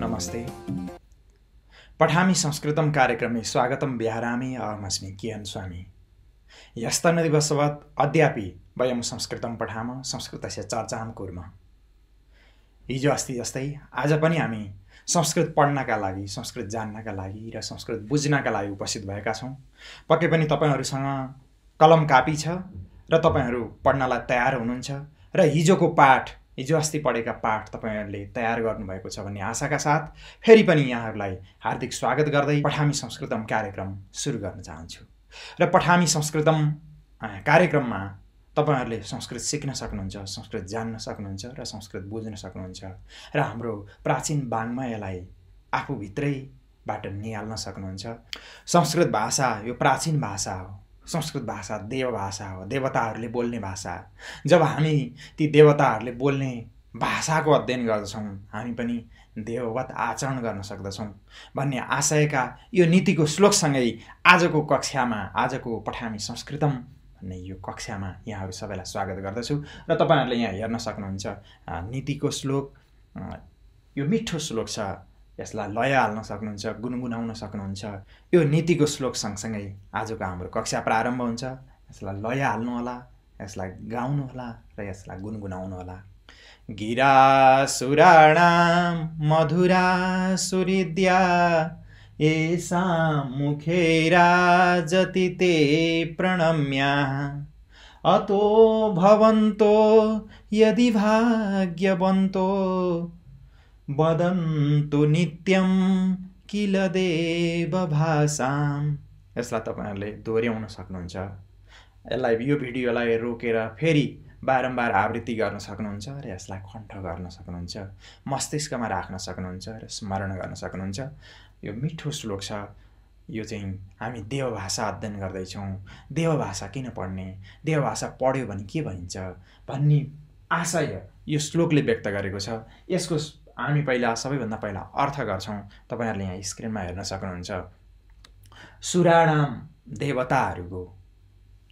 नमस्ते पठामी संस्कृतम कार्यक्रमे स्वागतम बिहारामी अहमस्मी केन स्वामी यस्त नदिवसवत अद्यापि वयम संस्कृतम पठाम संस्कृतस्य चर्चां कुर्म हिजो अस्ति जस्तै आज पनि हामी संस्कृत पढ्नका लागि संस्कृत जान्नका लागि र संस्कृत बुझ्नका लागि उपस्थित भएका छौँ पक्कै पनि तपाईँहरूसँग कलम कापी छ र तपाईँहरू पढ्नलाई तयार हुनुहुन्छ र हिजोको पाठ हिजो अस्ति पढेका पाठ तपाईँहरूले तयार गर्नुभएको छ भन्ने आशाका साथ फेरि पनि यहाँहरूलाई हार्दिक स्वागत गर्दै पठामी संस्कृतम कार्यक्रम सुरु गर्न चाहन्छु र पठामी संस्कृतम कार्यक्रममा तपाईँहरूले संस्कृत सिक्न सक्नुहुन्छ संस्कृत जान्न सक्नुहुन्छ र संस्कृत बुझ्न सक्नुहुन्छ र हाम्रो प्राचीन वाङ्मयलाई आफूभित्रैबाट निहाल्न सक्नुहुन्छ संस्कृत भाषा यो प्राचीन भाषा हो संस्कृत भाषा देव भाषा हो देवताहरूले बोल्ने भाषा जब हामी ती देवताहरूले बोल्ने भाषाको अध्ययन गर्दछौँ हामी पनि देववत आचरण गर्न सक्दछौँ भन्ने आशयका यो नीतिको श्लोकसँगै आजको कक्षामा आजको पठामी संस्कृतम भन्ने यो कक्षामा यहाँहरू सबैलाई स्वागत गर्दछु र तपाईँहरूले यहाँ हेर्न सक्नुहुन्छ नीतिको श्लोक यो मिठो श्लोक छ यसलाई लय हाल्न सक्नुहुन्छ गुनगुनाउन सक्नुहुन्छ यो नीतिको श्लोक सँगसँगै आजको हाम्रो कक्षा प्रारम्भ हुन्छ यसलाई लय हाल्नु होला यसलाई गाउनु होला र यसलाई गुनगुनाउनु होला गिरा सुराणा मधुरा सुरिद्या ए मुखेरा जति ते प्रणम्या अतो भवन्तो यदि भाग्यवन्तो वदन्तु नित्यं किल देव भाषाम यसलाई तपाईँहरूले दोहोऱ्याउन सक्नुहुन्छ यसलाई यो भिडियोलाई रोकेर फेरि बारम्बार आवृत्ति गर्न सक्नुहुन्छ र यसलाई कण्ठ गर्न सक्नुहुन्छ मस्तिष्कमा राख्न सक्नुहुन्छ र स्मरण गर्न सक्नुहुन्छ यो मिठो श्लोक छ यो चाहिँ हामी देवभाषा अध्ययन गर्दैछौँ देवभाषा किन पढ्ने देवभाषा पढ्यो भने के भनिन्छ भन्ने आशय यो श्लोकले व्यक्त गरेको छ यसको हामी पहिला सबैभन्दा पहिला अर्थ गर्छौँ तपाईँहरूले यहाँ स्क्रिनमा हेर्न सक्नुहुन्छ सुराणाम देवताहरूको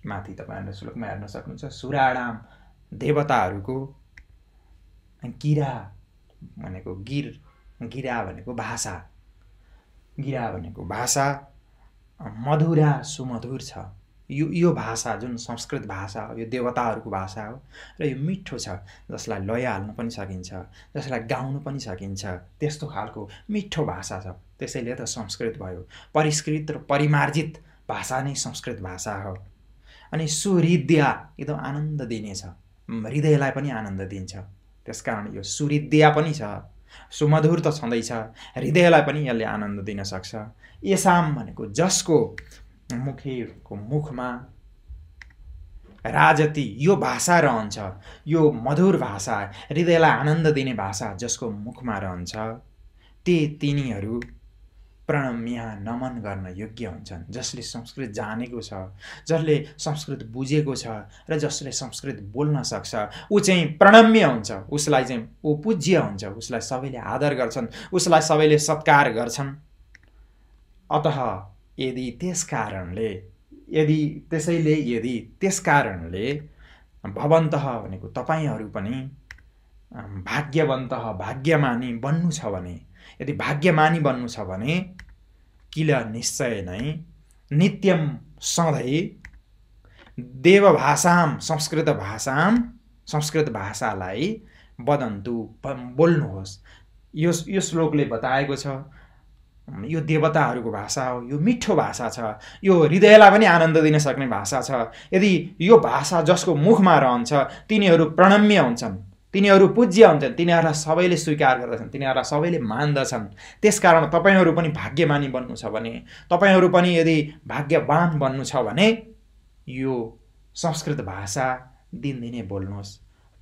माथि तपाईँहरूले श्लोकमा हेर्न सक्नुहुन्छ सुराणाम देवताहरूको किरा भनेको गिर गिरा भनेको भाषा गिरा भनेको भाषा मधुरा सुमधुर छ यो यो भाषा जुन संस्कृत भाषा हो यो देवताहरूको भाषा हो र यो मिठो छ जसलाई लय हाल्नु पनि सकिन्छ जसलाई गाउनु पनि सकिन्छ त्यस्तो खालको मिठो भाषा छ त्यसैले त संस्कृत भयो परिष्कृत र परिमार्जित भाषा नै संस्कृत भाषा हो अनि सुहृद्या एकदम आनन्द दिनेछ हृदयलाई पनि आनन्द दिन्छ त्यसकारण यो सुहृद्या पनि छ सुमधुर त छँदैछ हृदयलाई पनि यसले आनन्द दिन सक्छ यसाम भनेको जसको मुखीको मुखमा राजति यो भाषा रहन्छ यो मधुर भाषा हृदयलाई आनन्द दिने भाषा जसको मुखमा रहन्छ ती तिनीहरू प्रणम्या नमन गर्न योग्य हुन्छन् जसले संस्कृत जानेको छ जसले संस्कृत बुझेको छ र जसले संस्कृत बोल्न सक्छ ऊ चाहिँ प्रणम्य हुन्छ उसलाई चाहिँ ऊ पूज्य हुन्छ उसलाई सबैले आदर गर्छन् उसलाई सबैले सत्कार गर्छन् अत यदि त्यस कारणले यदि त्यसैले यदि त्यस कारणले भवन्त भनेको तपाईँहरू पनि भाग्यवन्त भाग्यमानी बन्नु छ भने यदि भाग्यमानी बन्नु छ भने किल निश्चय नै नित्यम सधैँ देवभाषाम संस्कृत भाषाम संस्कृत भाषालाई बदन्तु बोल्नुहोस् यो यो श्लोकले बताएको छ यो देवताहरूको भाषा हो यो मिठो भाषा छ यो हृदयलाई पनि आनन्द दिन सक्ने भाषा छ यदि यो भाषा जसको मुखमा रहन्छ तिनीहरू प्रणम्य हुन्छन् तिनीहरू पूज्य हुन्छन् तिनीहरूलाई सबैले स्वीकार गर्दछन् तिनीहरूलाई सबैले मान्दछन् त्यसकारण तपाईँहरू पनि भाग्यमानी बन्नु छ भने तपाईँहरू पनि यदि भाग्यवान बन्नु छ भने यो संस्कृत भाषा दिनदिनै बोल्नुहोस्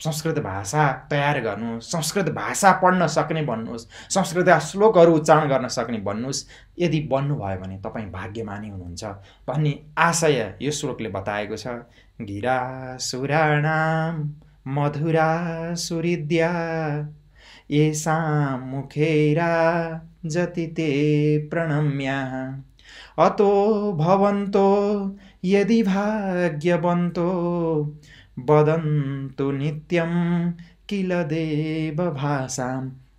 संस्कृत भाषा तयार गर्नुहोस् संस्कृत भाषा पढ्न सक्ने भन्नुहोस् संस्कृत श्लोकहरू उच्चारण गर्न सक्ने भन्नुहोस् यदि बन्नुभयो भने तपाईँ भाग्यमानी हुनुहुन्छ भन्ने आशय यो श्लोकले बताएको छ गिरा सुराणाम मधुरा सुरिद्या एषा मुखेरा जति ते प्रणम्या अतो भवन्तो यदि भाग्यवन्तो वदन्तु नित्यम किल देव भाषा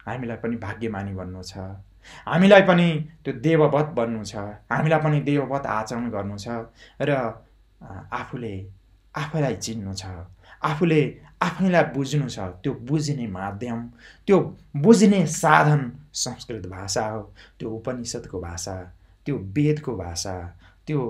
हामीलाई पनि भाग्यमानी भन्नु छ हामीलाई पनि त्यो देववत बन्नु छ हामीलाई पनि देववत आचरण गर्नु छ र आफूले आफैलाई चिन्नु छ आफूले आफैलाई बुझ्नु छ त्यो बुझ्ने माध्यम त्यो बुझ्ने साधन संस्कृत भाषा हो त्यो उपनिषद्को भाषा त्यो वेदको भाषा त्यो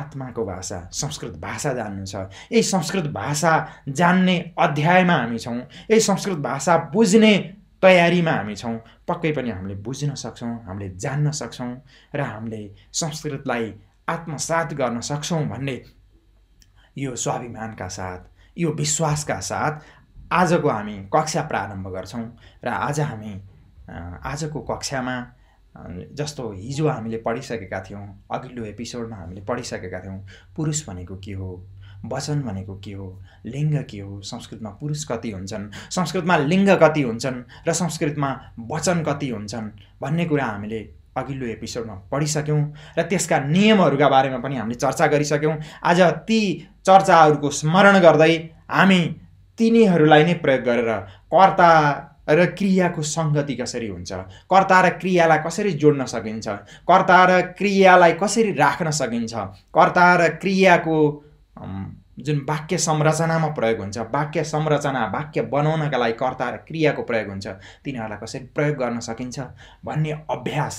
आत्माको भाषा संस्कृत भाषा जान्नु छ यही संस्कृत भाषा जान्ने अध्यायमा हामी छौँ यही संस्कृत भाषा बुझ्ने तयारीमा हामी छौँ पक्कै पनि हामीले बुझ्न सक्छौँ हामीले जान्न सक्छौँ र हामीले संस्कृतलाई आत्मसात गर्न सक्छौँ भन्ने यो स्वाभिमानका साथ यो विश्वासका साथ आजको हामी कक्षा प्रारम्भ गर्छौँ र आज हामी आजको कक्षामा जस्तो हिजो हामीले पढिसकेका थियौँ अघिल्लो एपिसोडमा हामीले पढिसकेका थियौँ पुरुष भनेको के हो वचन भनेको के हो लिङ्ग के हो संस्कृतमा पुरुष कति हुन्छन् संस्कृतमा लिङ्ग कति हुन्छन् र संस्कृतमा वचन कति हुन्छन् भन्ने कुरा हामीले अघिल्लो एपिसोडमा पढिसक्यौँ र त्यसका नियमहरूका बारेमा पनि हामीले चर्चा गरिसक्यौँ आज ती चर्चाहरूको स्मरण गर्दै हामी तिनीहरूलाई नै प्रयोग गरेर कर्ता र क्रियाको सङ्गति कसरी हुन्छ कर्ता र क्रियालाई कसरी जोड्न सकिन्छ कर्ता र क्रियालाई कसरी राख्न सकिन्छ कर्ता र क्रियाको जुन वाक्य संरचनामा प्रयोग हुन्छ वाक्य संरचना वाक्य बनाउनका लागि कर्ता र क्रियाको प्रयोग हुन्छ तिनीहरूलाई कसरी प्रयोग गर्न सकिन्छ भन्ने अभ्यास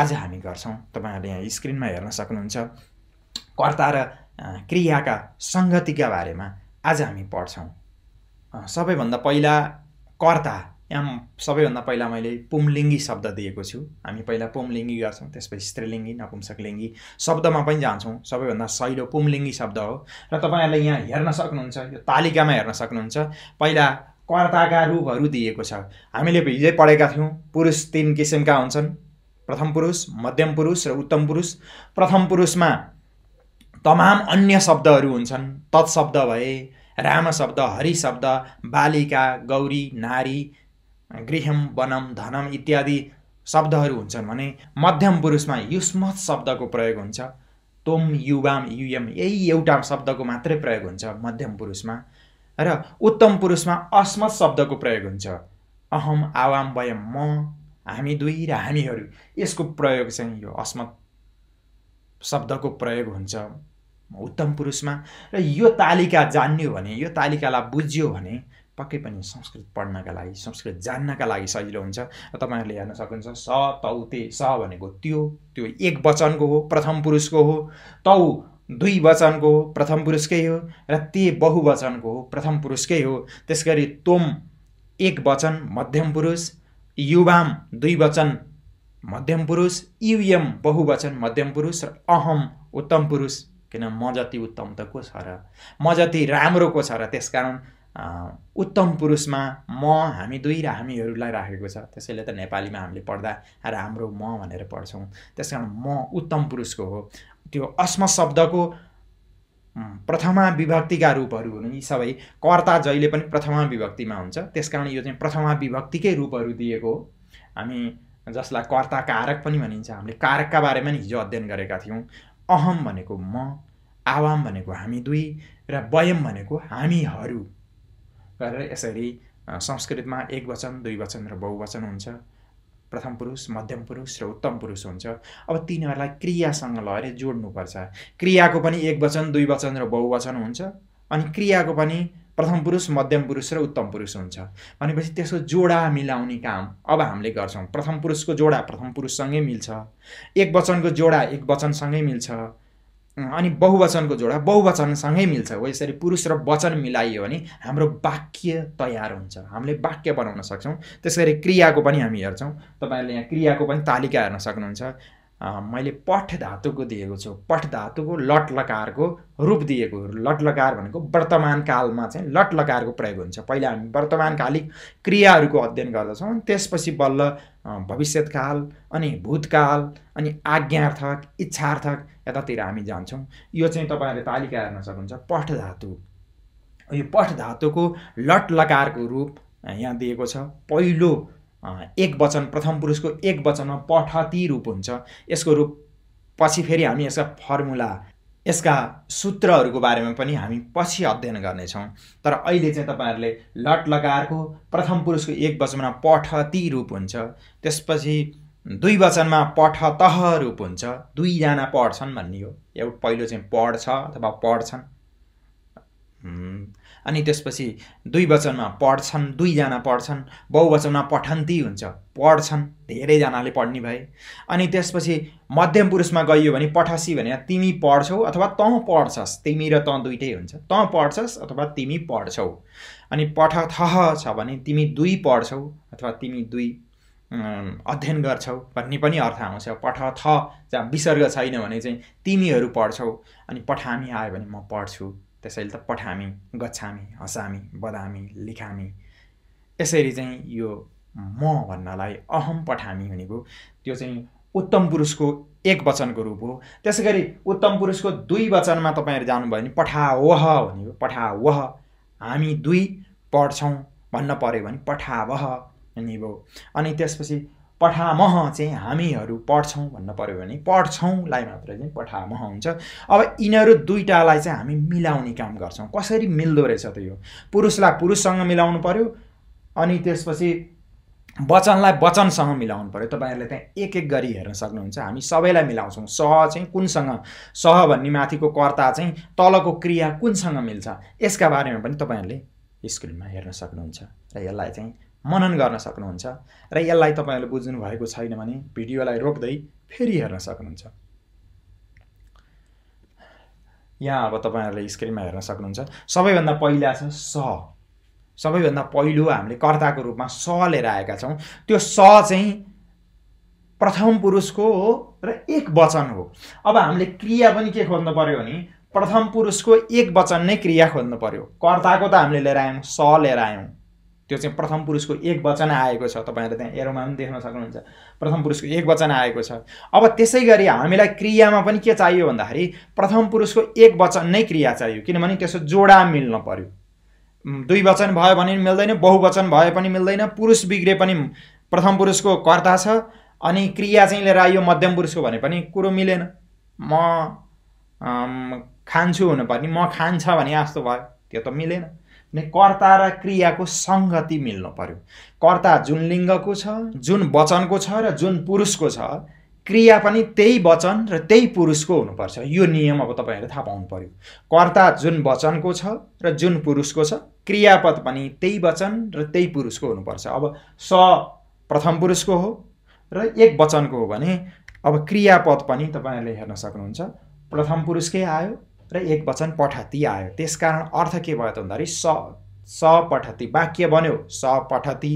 आज हामी गर्छौँ तपाईँहरूले यहाँ स्क्रिनमा हेर्न सक्नुहुन्छ कर्ता र क्रियाका सङ्गतिका बारेमा आज हामी पढ्छौँ सबैभन्दा पहिला कर्ता यहाँ सबैभन्दा पहिला मैले पुमलिङ्गी शब्द दिएको छु हामी पहिला पुमलिङ्गी गर्छौँ त्यसपछि स्त्रीलिङ्गी नपुंसकलिङ्गी शब्दमा पनि जान्छौँ सबैभन्दा सहिलो पुमलिङ्गी शब्द हो र तपाईँहरूले यहाँ हेर्न सक्नुहुन्छ यो तालिकामा हेर्न सक्नुहुन्छ पहिला कर्ताका रूपहरू दिएको छ हामीले हिजै पढेका थियौँ पुरुष तिन किसिमका हुन्छन् प्रथम पुरुष मध्यम पुरुष र उत्तम पुरुष प्रथम पुरुषमा तमाम अन्य शब्दहरू हुन्छन् तत्शब्द भए राम शब्द हरि शब्द बालिका गौरी नारी गृहम वनम धनम इत्यादि शब्दहरू हुन्छन् भने मध्यम पुरुषमा युस्मत शब्दको प्रयोग हुन्छ तोम युवाम युयम यही एउटा शब्दको मात्रै प्रयोग हुन्छ मध्यम पुरुषमा र उत्तम पुरुषमा अस्मत शब्दको प्रयोग हुन्छ अहम आवाम वयम म हामी दुई र हामीहरू यसको प्रयोग चाहिँ यो अस्मत शब्दको प्रयोग हुन्छ उत्तम पुरुषमा र यो तालिका जान्यो भने यो तालिकालाई बुझ्यो भने पक्कै पनि संस्कृत पढ्नका लागि संस्कृत जान्नका लागि सजिलो हुन्छ र तपाईँहरूले हेर्न सक्नुहुन्छ स तौते स भनेको त्यो त्यो एक वचनको हो प्रथम पुरुषको हो तौ दुई वचनको हो प्रथम पुरुषकै हो र ते बहुवचनको हो प्रथम पुरुषकै हो त्यस गरी तोम एक वचन मध्यम पुरुष युवाम दुई वचन मध्यम पुरुष युएम बहुवचन मध्यम पुरुष र अहम उत्तम पुरुष किन म जति उत्तम त को छ र म जति राम्रो को छ र त्यस कारण उत्तम पुरुषमा म हामी दुई र हामीहरूलाई राखेको छ त्यसैले त नेपालीमा हामीले पढ्दा राम्रो म भनेर पढ्छौँ त्यस कारण म उत्तम पुरुषको हो त्यो अस्म शब्दको प्रथमा विभक्तिका रूपहरू हुन् यी सबै कर्ता जहिले पनि प्रथमा विभक्तिमा हुन्छ त्यस कारण यो चाहिँ प्रथमा विभक्तिकै रूपहरू दिएको हो हामी जसलाई कर्ता कारक पनि भनिन्छ हामीले कारकका बारेमा नि हिजो अध्ययन गरेका थियौँ अहम भनेको म आवाम भनेको हामी दुई र वयम भनेको हामीहरू गरेर यसरी संस्कृतमा एक वचन दुई वचन र बहुवचन हुन्छ प्रथम पुरुष मध्यम पुरुष र उत्तम पुरुष हुन्छ अब तिनीहरूलाई क्रियासँग लगेर जोड्नुपर्छ क्रियाको पनि एक वचन दुई वचन र बहुवचन हुन्छ अनि क्रियाको पनि प्रथम पुरुष मध्यम पुरुष र उत्तम पुरुष हुन्छ भनेपछि त्यसको जोडा मिलाउने काम अब हामीले गर्छौँ प्रथम पुरुषको जोडा प्रथम पुरुषसँगै मिल्छ एक वचनको जोडा एक वचनसँगै मिल्छ अनि बहुवचनको जोडा बहुवचनसँगै मिल्छ हो यसरी पुरुष र वचन मिलाइयो भने हाम्रो वाक्य तयार हुन्छ हामीले वाक्य बनाउन सक्छौँ त्यस गरी क्रियाको पनि हामी हेर्छौँ तपाईँहरूले यहाँ क्रियाको पनि तालिका हेर्न सक्नुहुन्छ मैले पठ धातुको दिएको छु पठ धातुको लट लकारको रूप दिएको लट लकार भनेको वर्तमान कालमा चाहिँ लट लकारको प्रयोग हुन्छ पहिला हामी वर्तमानकालिक क्रियाहरूको अध्ययन गर्दछौँ त्यसपछि बल्ल भविष्यतकाल अनि भूतकाल अनि आज्ञार्थक इच्छार्थक यतातिर हामी जान्छौँ यो चाहिँ तपाईँहरूले तालिका हेर्न सक्नुहुन्छ पठ धातु यो पठ धातुको लट लकारको रूप यहाँ दिएको छ पहिलो एक वचन प्रथम पुरुषको एक वचनमा पठती रूप हुन्छ यसको रूप पछि फेरि हामी यसका फर्मुला यसका सूत्रहरूको बारेमा पनि हामी पछि अध्ययन गर्नेछौँ तर अहिले चाहिँ तपाईँहरूले लट लगाएको प्रथम पुरुषको एक वचनमा पठती रूप हुन्छ त्यसपछि दुई वचनमा पठतह रूप हुन्छ दुईजना पढ्छन् भन्ने हो एउटा पहिलो चाहिँ पढ्छ अथवा पढ्छन् अनि त्यसपछि दुई वचनमा पढ्छन् दुईजना पढ्छन् बहुवचनमा पठन्ती हुन्छ पढ्छन् धेरैजनाले पढ्ने भए अनि त्यसपछि मध्यम पुरुषमा गइयो भने पठासी भने तिमी पढ्छौ अथवा तँ पढ्छस् तिमी र तँ दुइटै हुन्छ तँ पढ्छस् अथवा तिमी पढ्छौ अनि पठतह छ भने तिमी दुई पढ्छौ अथवा तिमी दुई अध्ययन गर्छौ भन्ने पनि अर्थ आउँछ पठ थ जहाँ विसर्ग छैन भने चाहिँ तिमीहरू पढ्छौ अनि पठामी आयो भने म पढ्छु त्यसैले त पठामी गच्छामी हँसामी बदामी लिखामी यसरी चाहिँ यो म भन्नलाई अहम पठामी भनेको त्यो चाहिँ उत्तम पुरुषको एक वचनको रूप हो त्यसै गरी उत्तम पुरुषको दुई वचनमा तपाईँहरू जानुभयो भने पठावह भनेको पठावह हामी दुई पढ्छौँ भन्न पऱ्यो भने पठावह अनि भयो अनि त्यसपछि पठामह चाहिँ हामीहरू पढ्छौँ भन्न पऱ्यो भने पढ्छौँलाई मात्र चाहिँ पठामह हुन्छ अब यिनीहरू दुईवटालाई चाहिँ हामी मिलाउने काम गर्छौँ कसरी मिल्दो रहेछ त यो पुरुषलाई पुरुषसँग मिलाउनु पऱ्यो अनि त्यसपछि वचनलाई वचनसँग मिलाउनु पऱ्यो तपाईँहरूले त्यहाँ एक एक गरी हेर्न सक्नुहुन्छ हामी सबैलाई मिलाउँछौँ सह चाहिँ कुनसँग सह भन्ने माथिको कर्ता चाहिँ तलको क्रिया कुनसँग मिल्छ यसका बारेमा पनि तपाईँहरूले स्क्रिनमा हेर्न सक्नुहुन्छ र यसलाई चाहिँ मनन गर्न सक्नुहुन्छ र यसलाई तपाईँहरूले बुझ्नु भएको छैन भने भिडियोलाई रोक्दै फेरि हेर्न सक्नुहुन्छ यहाँ अब तपाईँहरूले स्क्रिनमा हेर्न सक्नुहुन्छ सबैभन्दा पहिला छ स सबैभन्दा पहिलो हामीले कर्ताको रूपमा स लिएर आएका छौँ त्यो स चाहिँ प्रथम पुरुषको हो र एक वचन हो अब हामीले क्रिया पनि के खोज्नु पऱ्यो भने प्रथम पुरुषको एक वचन नै क्रिया खोज्नु पऱ्यो कर्ताको त हामीले लिएर आयौँ स लिएर आयौँ त्यो चाहिँ प्रथम पुरुषको एक वचन आएको छ तपाईँहरू त्यहाँ एरोमा पनि देख्न सक्नुहुन्छ प्रथम पुरुषको एक वचन आएको छ अब त्यसै गरी हामीलाई क्रियामा पनि के चाहियो भन्दाखेरि प्रथम पुरुषको एक वचन नै क्रिया चाहियो किनभने त्यसो जोडा मिल्न पऱ्यो दुई वचन भयो भने मिल्दैन बहुवचन भए पनि मिल्दैन पुरुष बिग्रे पनि प्रथम पुरुषको कर्ता छ अनि क्रिया चाहिँ लिएर आयो मध्यम पुरुषको भने पनि कुरो मिलेन म खान्छु हुनुपर्ने म खान्छ भने जस्तो भयो त्यो त मिलेन ने कर्ता र क्रियाको सङ्गति मिल्नु पर्यो कर्ता जुन लिङ्गको छ जुन वचनको छ र जुन पुरुषको छ क्रिया पनि त्यही वचन र त्यही पुरुषको हुनुपर्छ यो नियम अब तपाईँहरूले थाहा पाउनु पर्यो कर्ता जुन वचनको छ र जुन पुरुषको छ क्रियापद पनि त्यही वचन र त्यही पुरुषको हुनुपर्छ अब स प्रथम पुरुषको हो र एक वचनको हो भने अब क्रियापद पनि तपाईँहरूले हेर्न सक्नुहुन्छ प्रथम पुरुषकै आयो र एक वचन पठती आयो त्यसकारण अर्थ के भयो त भन्दाखेरि स स सपठती वाक्य बन्यो स पठती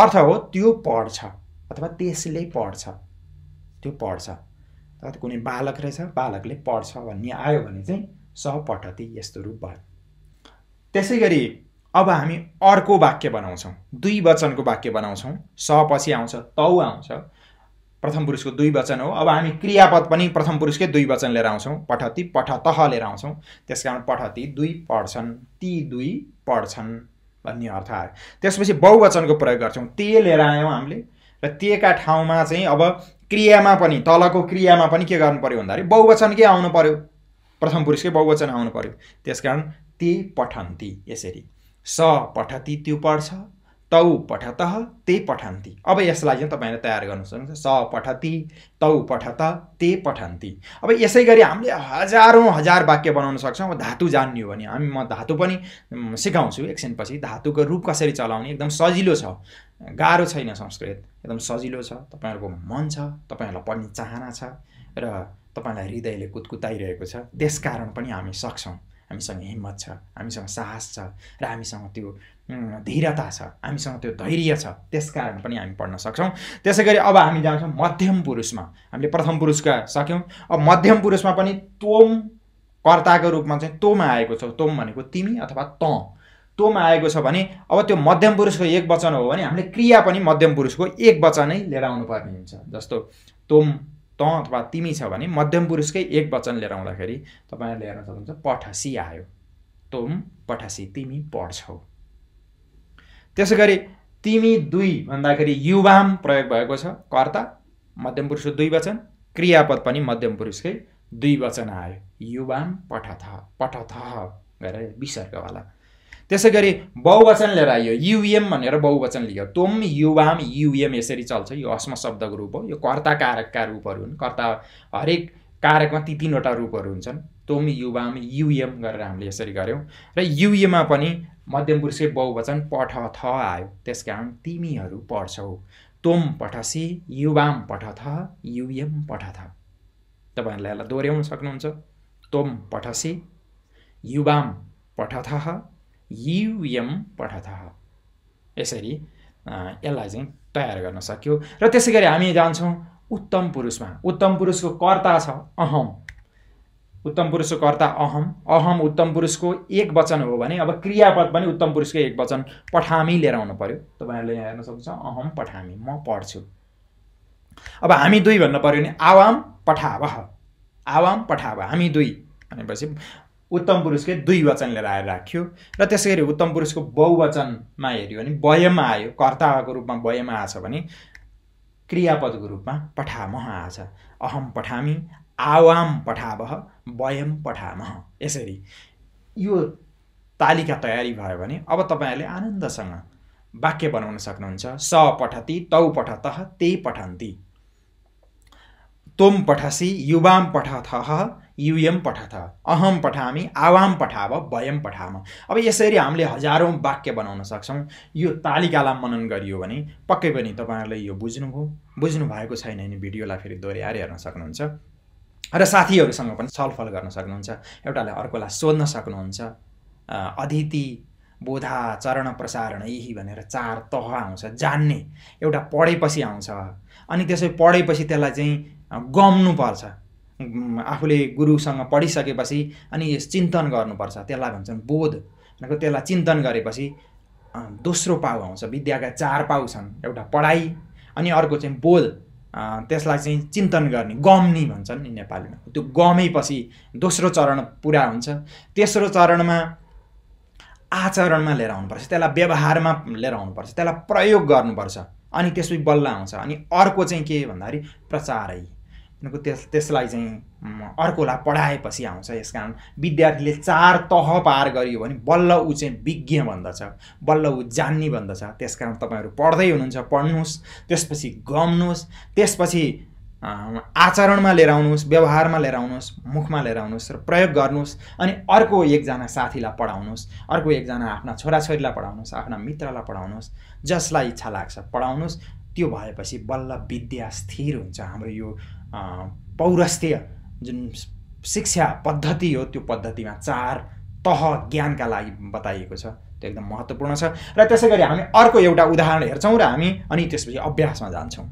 अर्थ हो त्यो पढ्छ अथवा त्यसले पढ्छ त्यो पढ्छ अर्थात् कुनै बालक रहेछ बालकले पढ्छ भन्ने आयो भने चाहिँ स पठती यस्तो रूप भयो त्यसै गरी अब हामी अर्को वाक्य बनाउँछौँ दुई वचनको वाक्य बनाउँछौँ स पछि आउँछ तौ आउँछ प्रथम पुरुषको दुई वचन हो अब हामी क्रियापद पनि प्रथम पुरुषकै दुई वचन लिएर आउँछौँ पठति पठतह लिएर आउँछौँ त्यस कारण पठती दुई पढ्छन् ती दुई पढ्छन् भन्ने अर्थ आयो त्यसपछि बहुवचनको प्रयोग गर्छौँ ते लिएर आयौँ हामीले र तेका ठाउँमा चाहिँ अब क्रियामा पनि तलको क्रियामा पनि के गर्नु पऱ्यो भन्दाखेरि बहुवचनकै आउनु पऱ्यो प्रथम पुरुषकै बहुवचन आउनु पऱ्यो त्यस कारण ती पठन्ती यसरी स पठती त्यो पढ्छ तौ पठत ते पठान्ति अब यसलाई चाहिँ तपाईँले तयार गर्नु सक्नुहुन्छ स पठति तौ पठत ते पठान्ति अब यसै गरी हामीले हजारौँ हजार वाक्य बनाउन सक्छौँ अब धातु हो भने हामी म धातु पनि सिकाउँछु एकछिनपछि धातुको रूप कसरी चलाउने एकदम सजिलो छ गाह्रो छैन संस्कृत एकदम सजिलो छ तपाईँहरूको मन छ तपाईँहरूलाई पढ्ने चाहना छ र तपाईँलाई हृदयले कुदकुताइरहेको छ त्यसकारण पनि हामी सक्छौँ हामीसँग हिम्मत छ हामीसँग साहस छ र हामीसँग त्यो धीरता छ हामीसँग त्यो धैर्य छ त्यस कारण पनि हामी पढ्न सक्छौँ त्यसै गरी अब हामी जान्छौँ मध्यम पुरुषमा हामीले प्रथम पुरुषका सक्यौँ अब मध्यम पुरुषमा पनि तोम कर्ताको रूपमा चाहिँ तोम आएको छ तोम भनेको तिमी अथवा त तोम आएको छ भने अब त्यो मध्यम पुरुषको एक वचन हो भने हामीले क्रिया पनि मध्यम पुरुषको एक वचनै लिएर आउनुपर्ने हुन्छ जस्तो तोम त अथवा तिमी छ भने मध्यम पुरुषकै एक वचन लिएर आउँदाखेरि तपाईँहरूले हेर्न सक्नुहुन्छ पठसी आयो तोम पठसी तिमी पढ्छौ त्यसै गरी तिमी दुई भन्दाखेरि युवाम प्रयोग भएको छ कर्ता मध्यम पुरुषको दुई वचन क्रियापद पनि मध्यम पुरुषकै दुई वचन आयो युवाम पठथ पठथ गरेर विसर्गवाला त्यसै गरी बहुवचन लिएर आयो युएम भनेर बहुवचन लियो तोम युवाम युएम यसरी चल्छ यो अस्म शब्दको रूप हो यो कर्ता कारकका रूपहरू हुन् कर्ता हरेक कारकमा ती तिनवटा रूपहरू हुन्छन् तोम युवाम युएम गरेर हामीले यसरी गऱ्यौँ र युएमा पनि मध्यम पुरुषकै बहुवचन पठ थ आयो कारण तिमीहरू पढ्छौ तोम पठसी युवाम पठथ युएम पठथ तपाईँहरूले यसलाई दोहोऱ्याउन सक्नुहुन्छ तोम पठसी युवाम पठथ युएम पठथ यसरी यसलाई चाहिँ तयार गर्न सक्यो र त्यसै गरी हामी जान्छौँ उत्तम पुरुषमा उत्तम पुरुषको कर्ता छ अहम उत्तम पुरुषको कर्ता अहम अहम उत्तम पुरुषको एक वचन हो भने अब क्रियापद पनि उत्तम पुरुषको एक वचन पठामी लिएर आउनु पऱ्यो तपाईँहरूले यहाँ हेर्न सक्नुहुन्छ अहम पठामी म पढ्छु अब हामी दुई भन्नु पऱ्यो भने आवाम पठाव आवाम पठाव हामी दुई भनेपछि उत्तम पुरुषकै दुई वचन लिएर आएर राख्यो र त्यसै गरी उत्तम पुरुषको बहुवचनमा हेऱ्यो भने वयमा आयो कर्ताको रूपमा वयमा आएछ भने क्रियापदको रूपमा पठामह आएछ अहम पठामी आवाम पठावह वयम पठामह यसरी यो तालिका तयारी भयो भने अब तपाईँहरूले आनन्दसँग वाक्य बनाउन सक्नुहुन्छ स पठती तौ पठत ते पठन्ती तोम पठसी युवाम पठथ युयम पठथ अहम पठामी आवाम पठाव वयम पठाम अब यसरी हामीले हजारौँ वाक्य बनाउन सक्छौँ यो तालिकालाई मनन गरियो भने पक्कै पनि तपाईँहरूले यो बुझ्नुभयो बुझ्नु भएको छैन भने भिडियोलाई फेरि दोहोऱ्याएर हेर्न सक्नुहुन्छ र साथीहरूसँग पनि छलफल गर्न सक्नुहुन्छ एउटाले अर्कोलाई सोध्न सक्नुहुन्छ अदिति बोधा चरण प्रसारण यही भनेर चार तह आउँछ जान्ने एउटा पढेपछि आउँछ अनि त्यसै पढेपछि त्यसलाई चाहिँ गम्नुपर्छ आफूले गुरुसँग पढिसकेपछि अनि यस चिन्तन गर्नुपर्छ त्यसलाई भन्छन् बोध भनेको त्यसलाई चिन्तन गरेपछि दोस्रो पाउ आउँछ विद्याका चार पाउ छन् एउटा पढाइ अनि अर्को चाहिँ बोध त्यसलाई चाहिँ चिन्तन गर्ने गम्नी भन्छन् नि नेपालीमा त्यो गमेपछि दोस्रो चरण पुरा हुन्छ तेस्रो चरणमा आचरणमा लिएर आउनुपर्छ त्यसलाई व्यवहारमा लिएर आउनुपर्छ त्यसलाई प्रयोग गर्नुपर्छ अनि त्यसपछि बल्ल आउँछ अनि अर्को चाहिँ के भन्दाखेरि प्रचारै किनकि त्यस त्यसलाई चाहिँ अर्कोलाई पढाएपछि आउँछ यस कारण विद्यार्थीले चार तह पार गरियो भने बल्ल ऊ चाहिँ विज्ञ भन्दछ बल्ल ऊ जान्ने भन्दछ त्यस कारण तपाईँहरू पढ्दै हुनुहुन्छ पढ्नुहोस् त्यसपछि गम्नुहोस् त्यसपछि आचरणमा लिएर आउनुहोस् व्यवहारमा लिएर आउनुहोस् मुखमा लिएर आउनुहोस् र प्रयोग गर्नुहोस् अनि अर्को एकजना साथीलाई पढाउनुहोस् अर्को एकजना आफ्ना छोराछोरीलाई पढाउनुहोस् आफ्ना मित्रलाई पढाउनुहोस् जसलाई इच्छा लाग्छ पढाउनुहोस् त्यो भएपछि बल्ल विद्या स्थिर हुन्छ हाम्रो यो पौरस्त्य जुन शिक्षा पद्धति हो त्यो पद्धतिमा चार तह ज्ञानका लागि बताइएको छ त्यो एकदम महत्त्वपूर्ण छ र त्यसै गरी हामी अर्को एउटा उदाहरण हेर्छौँ र हामी अनि त्यसपछि अभ्यासमा जान्छौँ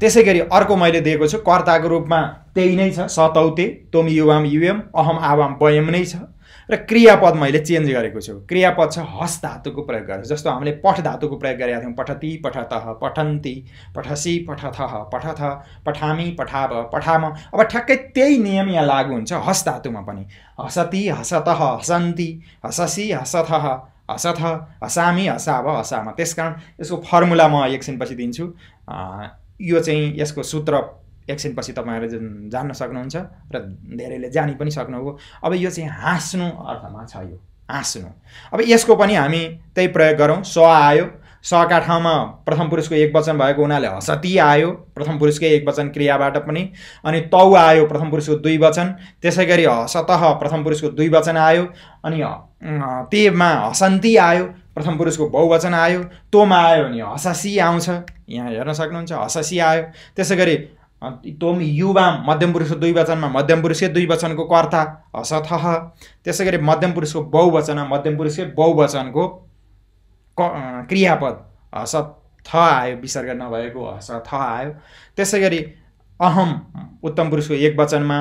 त्यसै गरी अर्को मैले दिएको छु कर्ताको रूपमा त्यही नै छ सतौते तोम युवाम युएम अहम आवाम वयम नै छ र क्रियापद मैले चेन्ज गरेको छु क्रियापद छ हस् धातुको प्रयोग गरेको जस्तो हामीले पठ धातुको प्रयोग गरेका थियौँ पठति पठत पठन्ती पठसी पठथ पठथ पठामी पठाव पठाम अब ठ्याक्कै त्यही नियम यहाँ लागु हुन्छ हस् धातुमा पनि हसति हसत हसन्ती हससी हसथ हसथ हसामी हसाव हसाम त्यस कारण यसको फर्मुला म एकछिनपछि दिन्छु यो चाहिँ यसको सूत्र एकछिनपछि तपाईँहरू जुन जान्न सक्नुहुन्छ र धेरैले जानि पनि सक्नुभयो अब यो चाहिँ हाँस्नु अर्थमा छ यो हाँस्नु अब यसको पनि हामी त्यही प्रयोग गरौँ स आयो सका ठाउँमा प्रथम पुरुषको एक वचन भएको हुनाले हसती आयो प्रथम पुरुषकै एक वचन क्रियाबाट पनि अनि तौ आयो प्रथम पुरुषको दुई वचन त्यसै गरी हसत प्रथम पुरुषको दुई वचन आयो अनि तेमा हसन्ती आयो प्रथम पुरुषको बहुवचन आयो तोमा आयो भने हससी आउँछ यहाँ हेर्न सक्नुहुन्छ हससी आयो त्यसै गरी तोम युवा मध्यम पुरुषको दुई वचनमा मध्यम पुरुषकै दुई वचनको कर्ता हसथह त्यसै गरी मध्यम पुरुषको बहुवचन मध्यम पुरुषकै बहुवचनको क क्रियापद हसथ आयो विसर्ग नभएको हसथ आयो त्यसै गरी अहम उत्तम पुरुषको एक वचनमा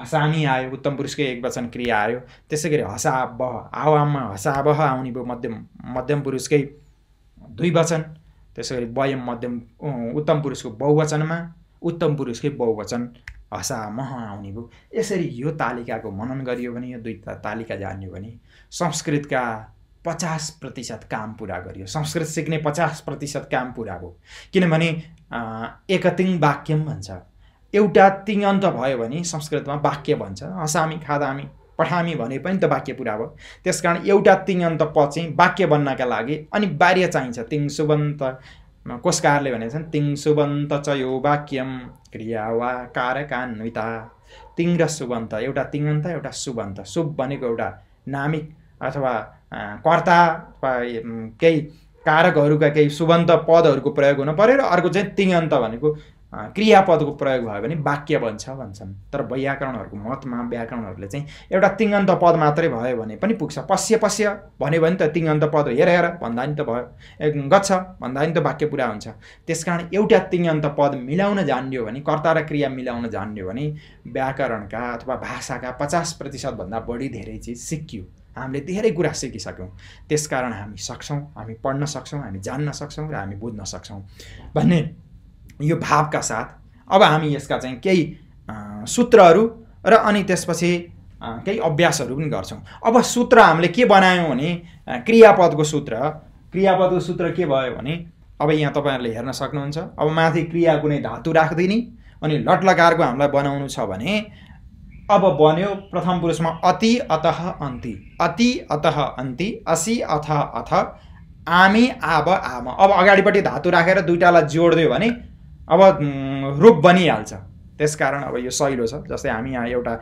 हसानी आयो उत्तम पुरुषको एक वचन क्रिया आयो त्यसै गरी हसा बह आवाममा हसा आउने भयो मध्यम मध्यम पुरुषकै दुई वचन त्यसै गरी वयम मध्यम उत्तम पुरुषको बहुवचनमा उत्तम पुरुषकै बहुवचन हसा मह आउने भयो यसरी यो तालिकाको मनन गरियो भने यो दुई तालिका जान्यो भने संस्कृतका पचास प्रतिशत काम पुरा गरियो संस्कृत सिक्ने पचास प्रतिशत काम पुरा भयो किनभने एकतिङ वाक्यम भन्छ एउटा तिङ अन्त भयो भने संस्कृतमा वाक्य भन्छ हसामी खादामी पठामी भने पनि त वाक्य पुरा भयो त्यस कारण एउटा तिङ अन्त चाहिँ वाक्य बन्नका लागि अनि बाह्य चाहिन्छ तिङ सुबन्त कोषकारले भनेछन् तिङ सुबन्त च यो वाक्यम क्रिया वा कारकान्विता तिङ र सुबन्त एउटा तिङन्त एउटा सुबन्त सुब भनेको एउटा नामिक अथवा कर्ता केही कारकहरूका केही सुबन्त पदहरूको प्रयोग हुन पऱ्यो र अर्को चाहिँ तिङन्त भनेको क्रियापदको प्रयोग भयो भने वाक्य बन्छ भन्छन् तर व्याकरणहरूको मतमा व्याकरणहरूले चाहिँ एउटा तिङ्गन्त पद मात्रै भयो भने पनि पुग्छ पश्य पश्य भन्यो भने त तिङ्गन्त पद हेर हेर भन्दा नि त भयो गच्छ भन्दा नि त वाक्य पुरा हुन्छ त्यस कारण एउटा तिङ्गन्त पद मिलाउन जान्यो भने कर्ता र क्रिया मिलाउन जान्यो भने व्याकरणका अथवा भाषाका पचास प्रतिशतभन्दा बढी धेरै चिज सिकियो हामीले धेरै कुरा सिकिसक्यौँ त्यसकारण हामी सक्छौँ हामी पढ्न सक्छौँ हामी जान्न सक्छौँ र हामी बुझ्न सक्छौँ भन्ने यो भावका साथ अब हामी यसका चाहिँ केही सूत्रहरू र अनि त्यसपछि केही अभ्यासहरू पनि गर्छौँ अब सूत्र हामीले के बनायौँ भने क्रियापदको सूत्र क्रियापदको सूत्र के भयो भने अब यहाँ तपाईँहरूले हेर्न सक्नुहुन्छ अब माथि क्रिया कुनै धातु राखिदिने अनि लटलकारको हामीलाई बनाउनु छ भने अब बन्यो प्रथम पुरुषमा अति अत अन्ति अति अत अन्ति असी अथ अथ आमी आब आमा अब अगाडिपट्टि धातु राखेर दुइटालाई जोडिदियो भने अब रूप बनिहाल्छ त्यस कारण अब यो सहिलो छ जस्तै हामी यहाँ एउटा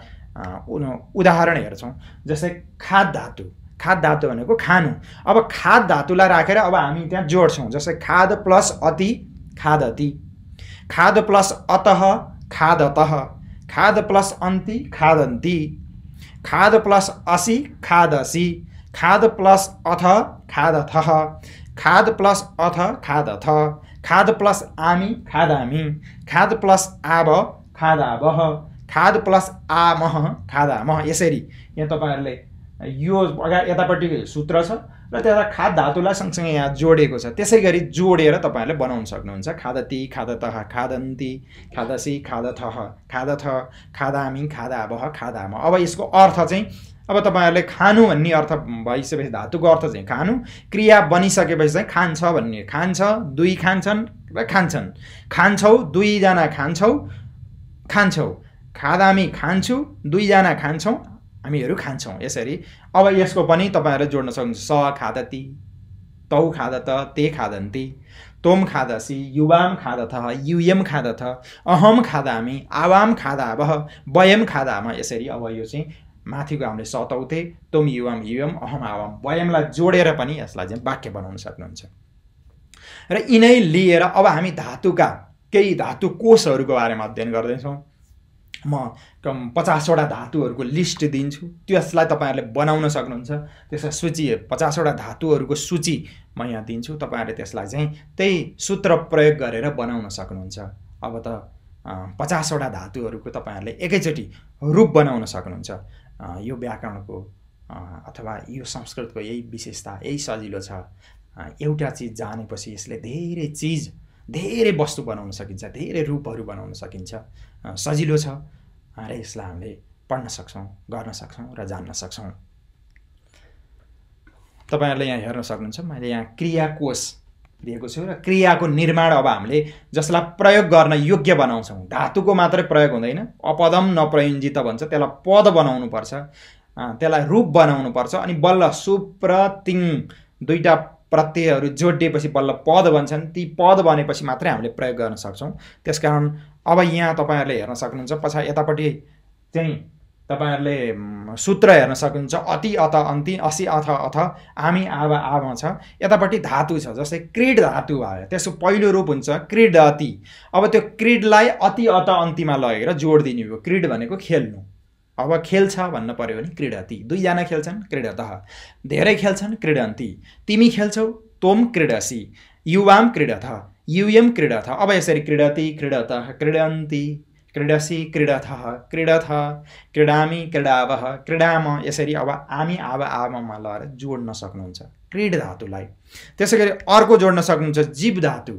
उदाहरण हेर्छौँ जस्तै खाद धातु खाद धातु भनेको खानु अब खाद धातुलाई राखेर अब हामी त्यहाँ जोड्छौँ जस्तै खाद प्लस अति खाद अति खाद प्लस अत खाद अत खाद प्लस अन्ति खाद अन्ति खाद प्लस असी खाद असी खाद प्लस अथ खाद अथ खाद प्लस अथ खाद अथ खाद प्लस आमी खाद आमी खाद प्लस आब खाद आबह खाद प्लस आमह खाद आमह यसरी यहाँ तपाईँहरूले यो अगा यतापट्टि सूत्र छ र त्यता खाद धातुलाई सँगसँगै यहाँ जोडेको छ त्यसै गरी जोडेर तपाईँहरूले बनाउन सक्नुहुन्छ खादती खादत खादन्ती खादसी खादथ खादथ खादामी खादाबह खादाम अब यसको अर्थ चाहिँ अब तपाईँहरूले खानु भन्ने अर्थ भइसकेपछि धातुको अर्थ चाहिँ खानु क्रिया बनिसकेपछि चाहिँ खान्छ भन्ने खान्छ दुई खान्छन् र खान्छन् खान्छौ दुईजना खान्छौ खान्छौ खादामी खान्छु दुईजना खान्छौँ हामीहरू खान्छौँ यसरी अब यसको पनि तपाईँहरू जोड्न सक्नुहुन्छ स खाँदती तौ त ते खादन्ती तोम खाँदासी युवाम युएम खाँदा थ अहम खादामी आवाम खाँदा अब वयम खाँदामा यसरी अब यो चाहिँ माथिको हामीले सतौते तोम युवम युवम अहम आवम वयमलाई जोडेर पनि यसलाई चाहिँ वाक्य बनाउन सक्नुहुन्छ र यिनै लिएर अब हामी धातुका केही धातु कोषहरूको बारेमा अध्ययन गर्दैछौँ म पचासवटा धातुहरूको लिस्ट दिन्छु त्यसलाई तपाईँहरूले बनाउन सक्नुहुन्छ त्यसलाई सूची पचासवटा धातुहरूको सूची म यहाँ दिन्छु तपाईँहरूले त्यसलाई चाहिँ त्यही सूत्र प्रयोग गरेर बनाउन सक्नुहुन्छ अब त पचासवटा धातुहरूको तपाईँहरूले एकैचोटि रूप बनाउन सक्नुहुन्छ यो व्याकरणको अथवा यो संस्कृतको यही विशेषता यही सजिलो छ एउटा चिज जानेपछि यसले धेरै चिज धेरै वस्तु बनाउन सकिन्छ धेरै रूपहरू बनाउन सकिन्छ सजिलो छ र यसलाई हामीले पढ्न सक्छौँ गर्न सक्छौँ र जान्न सक्छौँ तपाईँहरूले यहाँ हेर्न सक्नुहुन्छ मैले यहाँ क्रियाकोष दिएको छु र क्रियाको निर्माण अब हामीले जसलाई प्रयोग गर्न योग्य बनाउँछौँ धातुको मात्रै प्रयोग हुँदैन अपदम नप्रयुञ्जित भन्छ त्यसलाई पद बनाउनुपर्छ त्यसलाई रूप बनाउनुपर्छ अनि बल्ल सुप र तिङ दुईवटा प्रत्ययहरू जोडिएपछि बल्ल पद भन्छन् ती पद बनेपछि मात्रै हामीले प्रयोग गर्न सक्छौँ त्यसकारण अब यहाँ तपाईँहरूले हेर्न सक्नुहुन्छ पछाडि यतापट्टि चाहिँ तपाईँहरूले सूत्र हेर्न सक्नुहुन्छ अति अथ अन्ति असी अथ अथ आमी आव आव छ यतापट्टि धातु छ जस्तै क्रिड धातु भयो त्यसको पहिलो रूप हुन्छ क्रिड अति अब त्यो क्रिडलाई अति अत अन्तिमा लगेर जोड दिने हो क्रिड भनेको खेल्नु अब खेल्छ भन्नु पऱ्यो भने क्रीडती दुईजना खेल्छन् क्रीडत धेरै खेल्छन् क्रीडन्ती तिमी खेल्छौ तोम क्रीडसी युवाम क्रीडथ युएम क्रीडथ अब यसरी क्रीडति क्रीडत क्रीडन्ती क्रीडसि क्रीडथ क्रीडथ क्रीडामी क्रीडावह क्रीडाम यसरी अब आमी आव आमामा लगाएर जोड्न सक्नुहुन्छ क्रीड धातुलाई त्यसै गरी अर्को जोड्न सक्नुहुन्छ जीव धातु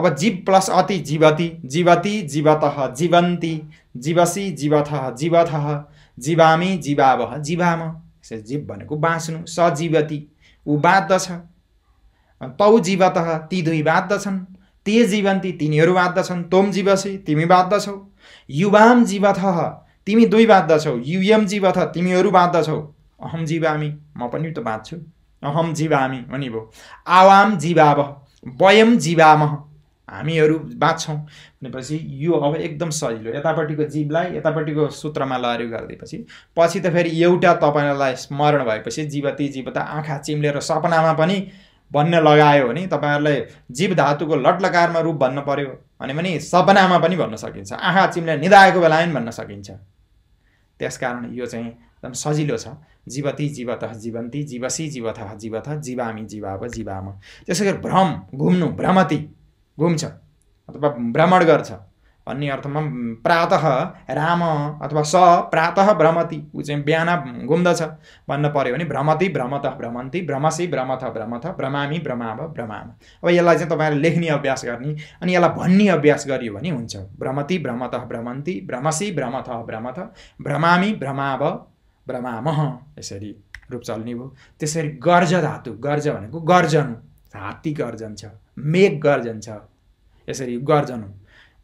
अब जीव प्लस अति जीवती जीवती जीवत जीवन्ती जीवसी जीवथ जीवथ जीवामी जीवावह जीवाम यसरी जीव भनेको बाँच्नु सजीवती ऊ बाँच्दछ तौ जीवत ती दुई बाँच्दछन् ते जीवन्ती तिनीहरू बाँध्दछन् तोम जीवसी तिमी बाँध्दछौ युवाम जीवथ तिमी दुई बाँध्दछौ युएम जीवथ तिमीहरू बाँध्दछौ अहम जीवामी म पनि त बाँध्छु अहम जीवामी भनि भयो आवाम जीवाव वयम जीवामह हामीहरू बाँच्छौँ भनेपछि यो अब एकदम सजिलो यतापट्टिको जीवलाई यतापट्टिको सूत्रमा लहरी गरिदिएपछि पछि त फेरि एउटा तपाईँलाई स्मरण भएपछि जीवती जीवता आँखा चिम्लेर सपनामा पनि भन्ने लगायो भने तपाईँहरूलाई जीव धातुको लटलकारमा रूप भन्न पर्यो भने पनि सपनामा पनि भन्न सकिन्छ आँखा चिम्ले निधाएको बेला पनि भन्न सकिन्छ त्यसकारण यो चाहिँ एकदम सजिलो छ जीवती जीवत जीवन्ती जीवसी जीवतः जीवथ जीवामी जीवाव जीवाम त्यसै गरी भ्रम घुम्नु भ्रमती घुम्छ अथवा भ्रमण गर्छ भन्ने अर्थमा प्रातः राम अथवा स प्रातः भ्रमति ऊ चाहिँ बिहान घुम्दछ भन्न पऱ्यो भने भ्रमति भ्रमत भ्रमन्ति भ्रमसी भ्रमथ भ्रमथ भ्रमामी भ्रमाव भ्रमाम अब यसलाई चाहिँ तपाईँले लेख्ने अभ्यास गर्ने अनि यसलाई भन्ने अभ्यास गरियो भने हुन्छ भ्रमति भ्रमत भ्रमन्ति भ्रमसी भ्रमथ भ्रमथ भ्रमामी भ्रमाभ भ्रमाम यसरी रूप चल्ने भयो त्यसरी गर्ज धातु गर्ज भनेको गर्जन हात्ती गर्जन छ मेघ गर्जन छ यसरी गर्जन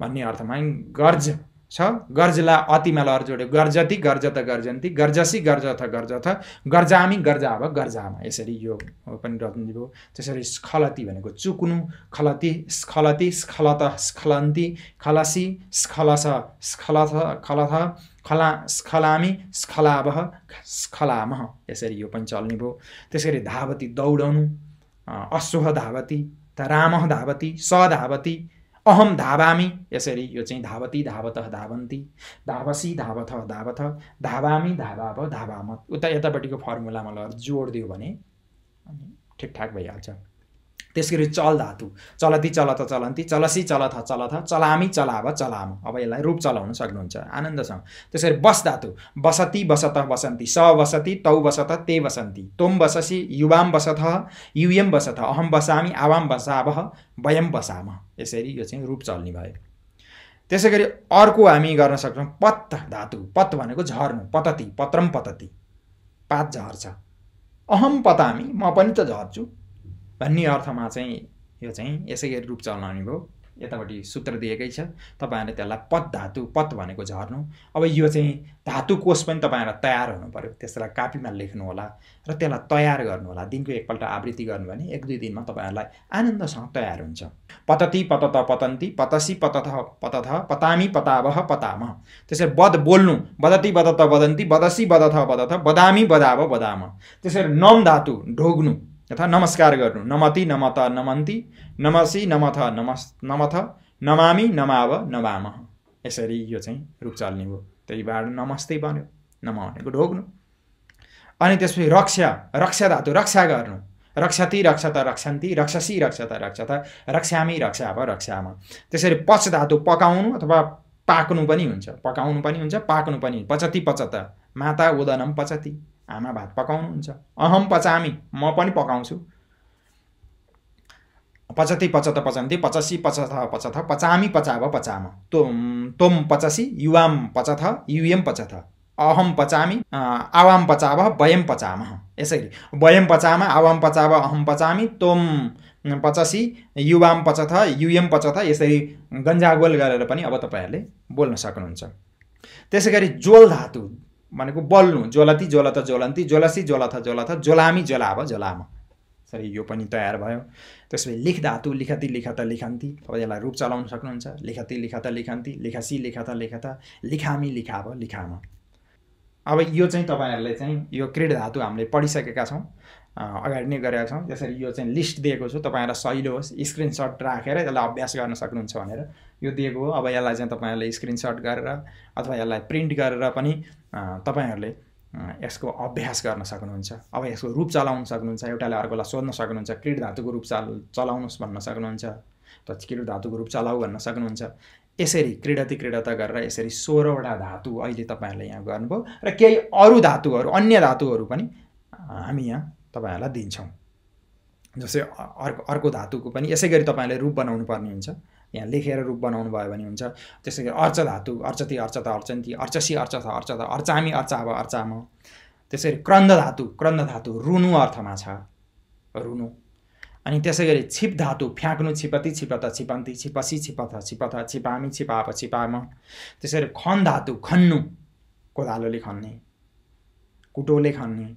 भन्ने अर्थमा गर्ज छ गर्जला अतिमा लहर जोड्यो गर्जति गर्ज त गर्जन्ती गर्जसी गर्ज थ गर्ज गर्जामी गर्जा अब गर्जामा यसरी यो पनि रत्नजीको त्यसरी स्खलती भनेको चुक्नु खलती स्खलती स्खलत स्खलन्ती खलसी स्खलस स्खलथ खलथ खला स्खलामी स्खलावह स्खलामह यसरी यो पनि चल्ने भयो त्यसरी धावती दौडनु अश्व धावती त राम धावती स धावती अहम धावामी यसरी यो चाहिँ धावती धावत धावन्ती धावसी धावथ धावथ धावामी धावाप धावामत उता यतापट्टिको फर्मुलामा ल जोड दियो भने अनि ठिकठाक भइहाल्छ त्यस गरी चल धातु चलति चलत चलन्ती चलसी चलथ चलथ चलामी चलाव चलाम अब यसलाई रूप चलाउन सक्नुहुन्छ आनन्दसँग त्यसरी बस धातु बसति बसत बसन्ती स बसति तौ बसत ते बसन्ती तोम बससी युवाम बसथ युयम बसत अहम बसामी आवाम बसावह वयम बसाम यसरी यो चाहिँ रूप चल्ने भयो त्यसै गरी अर्को हामी गर्न सक्छौँ पत्त धातु पत्त भनेको झर्नु पतति पत्रम पतति पात झर्छ अहम पतामी म पनि त झर्छु भन्ने अर्थमा चाहिँ यो चाहिँ यसै गरी रूप चलाउने भयो यतापट्टि सूत्र दिएकै छ तपाईँहरूले त्यसलाई पत धातु पत भनेको झर्नु अब यो चाहिँ धातु कोष पनि तपाईँहरूलाई तयार हुनु पऱ्यो त्यसलाई कापीमा लेख्नु होला र त्यसलाई तयार गर्नु होला दिनको एकपल्ट आवृत्ति गर्नु भने एक दुई दिनमा तपाईँहरूलाई आनन्दसँग तयार हुन्छ पतति पतत पतन्ती पतसी पतथ पतथ पतामी पतावह पताम त्यसरी बध बोल्नु बदती बदत बदन्ती बदसी बदथ बदथ बदामी बदाव बदाम त्यसरी नम धातु ढोग्नु यथा नमस्कार गर्नु नमति नमत नमन्ति नमसी नमथ नमस् नमथ नमामी नमाव नवाम यसरी यो चाहिँ रूप चल्ने हो त्यही त्यहीबाट नमस्ते बन्यो नमा भनेको ढोग्नु अनि त्यसपछि रक्षा रक्षा धातु रक्षा गर्नु रक्षति त रक्षन्ति रक्षसी रक्षत त रक्षामी रक्षा अब रक्षामा त्यसरी पच धातु पकाउनु अथवा पाक्नु पनि हुन्छ पकाउनु पनि हुन्छ पाक्नु पनि पचति पचत माता उदनम पचति आमा भात पकाउनुहुन्छ अहम पचामी म पनि पकाउँछु पचती पचत पचन्ती पचसी पचथ पचथ पचामी पचाव पचाम तोम तोम पचसी युवाम पचथ युएम पचथ अहम पचामी आवाम पचाव वयम पचाम यसरी वयम पचाम आवाम पचाव अहम पचामी तोम पचसी युवाम पचथ युएम पचथ यसरी गन्जागोल गरेर पनि अब तपाईँहरूले बोल्न सक्नुहुन्छ त्यसै गरी ज्वल धातु भनेको बल्नु ज्वलती ज्वलत ज्वलन्ती ज्वलसी ज्वलथ ज्वलथ ज्वलामी ज्वलाभ ज्वलाम सरी यो पनि तयार भयो त्यसपछि लिख धातु लिखती लिखत लिखन्ती अब यसलाई रूप चलाउन सक्नुहुन्छ लिखती लिखत लिखन्ती लेखासी लेखत लेखत लिखामी लिखाव लिखाम अब यो चाहिँ तपाईँहरूले चाहिँ यो क्रिड धातु हामीले पढिसकेका छौँ अगाडि नै गरेका छौँ त्यसरी यो चाहिँ लिस्ट दिएको छु तपाईँहरूलाई सहिलो होस् स्क्रिनसट राखेर यसलाई अभ्यास गर्न सक्नुहुन्छ भनेर यो दिएको हो अब यसलाई चाहिँ तपाईँहरूले स्क्रिनसट गरेर अथवा यसलाई प्रिन्ट गरेर पनि तपाईँहरूले यसको अभ्यास गर्न सक्नुहुन्छ अब यसको रूप चलाउन सक्नुहुन्छ एउटाले अर्कोलाई सोध्न सक्नुहुन्छ क्रिड धातुको रूप चाल चलाउनुहोस् भन्न सक्नुहुन्छ त क्रिड धातुको रूप चलाऊ भन्न सक्नुहुन्छ यसरी क्रीडति क्रीडता गरेर यसरी सोह्रवटा धातु अहिले तपाईँहरूले यहाँ गर्नुभयो र केही अरू धातुहरू अन्य धातुहरू पनि हामी यहाँ तपाईँहरूलाई दिन्छौँ जस्तै अर्को अर्को धातुको पनि यसै गरी तपाईँहरूले रूप बनाउनु पर्ने हुन्छ यहाँ लेखेर रूप बनाउनु भयो भने हुन्छ त्यसै गरी अर्च धातु अर्चती अर्चत अर्चन्ती अर्चसी अर्चत अर्चत अर्चामी अर्चाव अर्चाम त्यसै गरी क्रन्द धातु क्रन्द धातु रुनु अर्थमा छ रुनु अनि त्यसै गरी छिप धातु फ्याँक्नु छिपति छिपत छिपन्ती छिपसी छिपथ छिपथ छिपामी छिपाप छिपाम त्यसै गरी खन धातु खन्नु कोदालोले खन्ने कुटोले खन्ने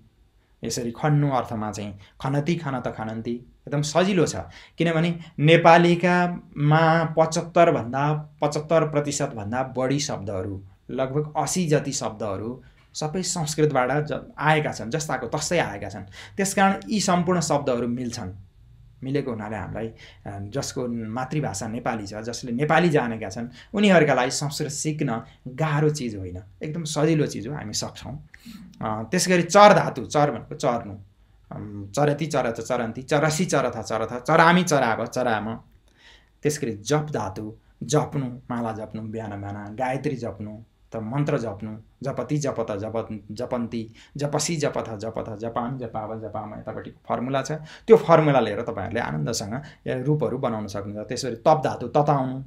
यसरी खन्नु अर्थमा चाहिँ खनती खन त खनन्ती एकदम सजिलो छ किनभने नेपालीकामा पचहत्तरभन्दा पचहत्तर प्रतिशतभन्दा बढी शब्दहरू लगभग असी जति शब्दहरू सबै संस्कृतबाट ज आएका छन् जस्ताको तस्तै आएका छन् त्यसकारण यी सम्पूर्ण शब्दहरू मिल्छन् मिलेको हुनाले हामीलाई जसको मातृभाषा नेपाली छ जसले नेपाली जानेका छन् उनीहरूका लागि संस्कृत सिक्न गाह्रो चिज होइन एकदम सजिलो चिज हो हामी सक्छौँ त्यस गरी चर धातु चर भनेको चर्नु चरती चरत चरन्ती था चरा था चरामी चराभ चराम त्यस गरी जप धातु जप्नु माला जप्नु बिहान बिहान गायत्री जप्नु त मन्त्र जप्नु जपति जपत जप जपन्ती जपसी जपथ जपथ जपाम जपाव जपाम यतापट्टिको फर्मुला छ त्यो फर्मुला लिएर तपाईँहरूले आनन्दसँग रूपहरू बनाउन सक्नुहुन्छ त्यसरी तप धातु तताउनु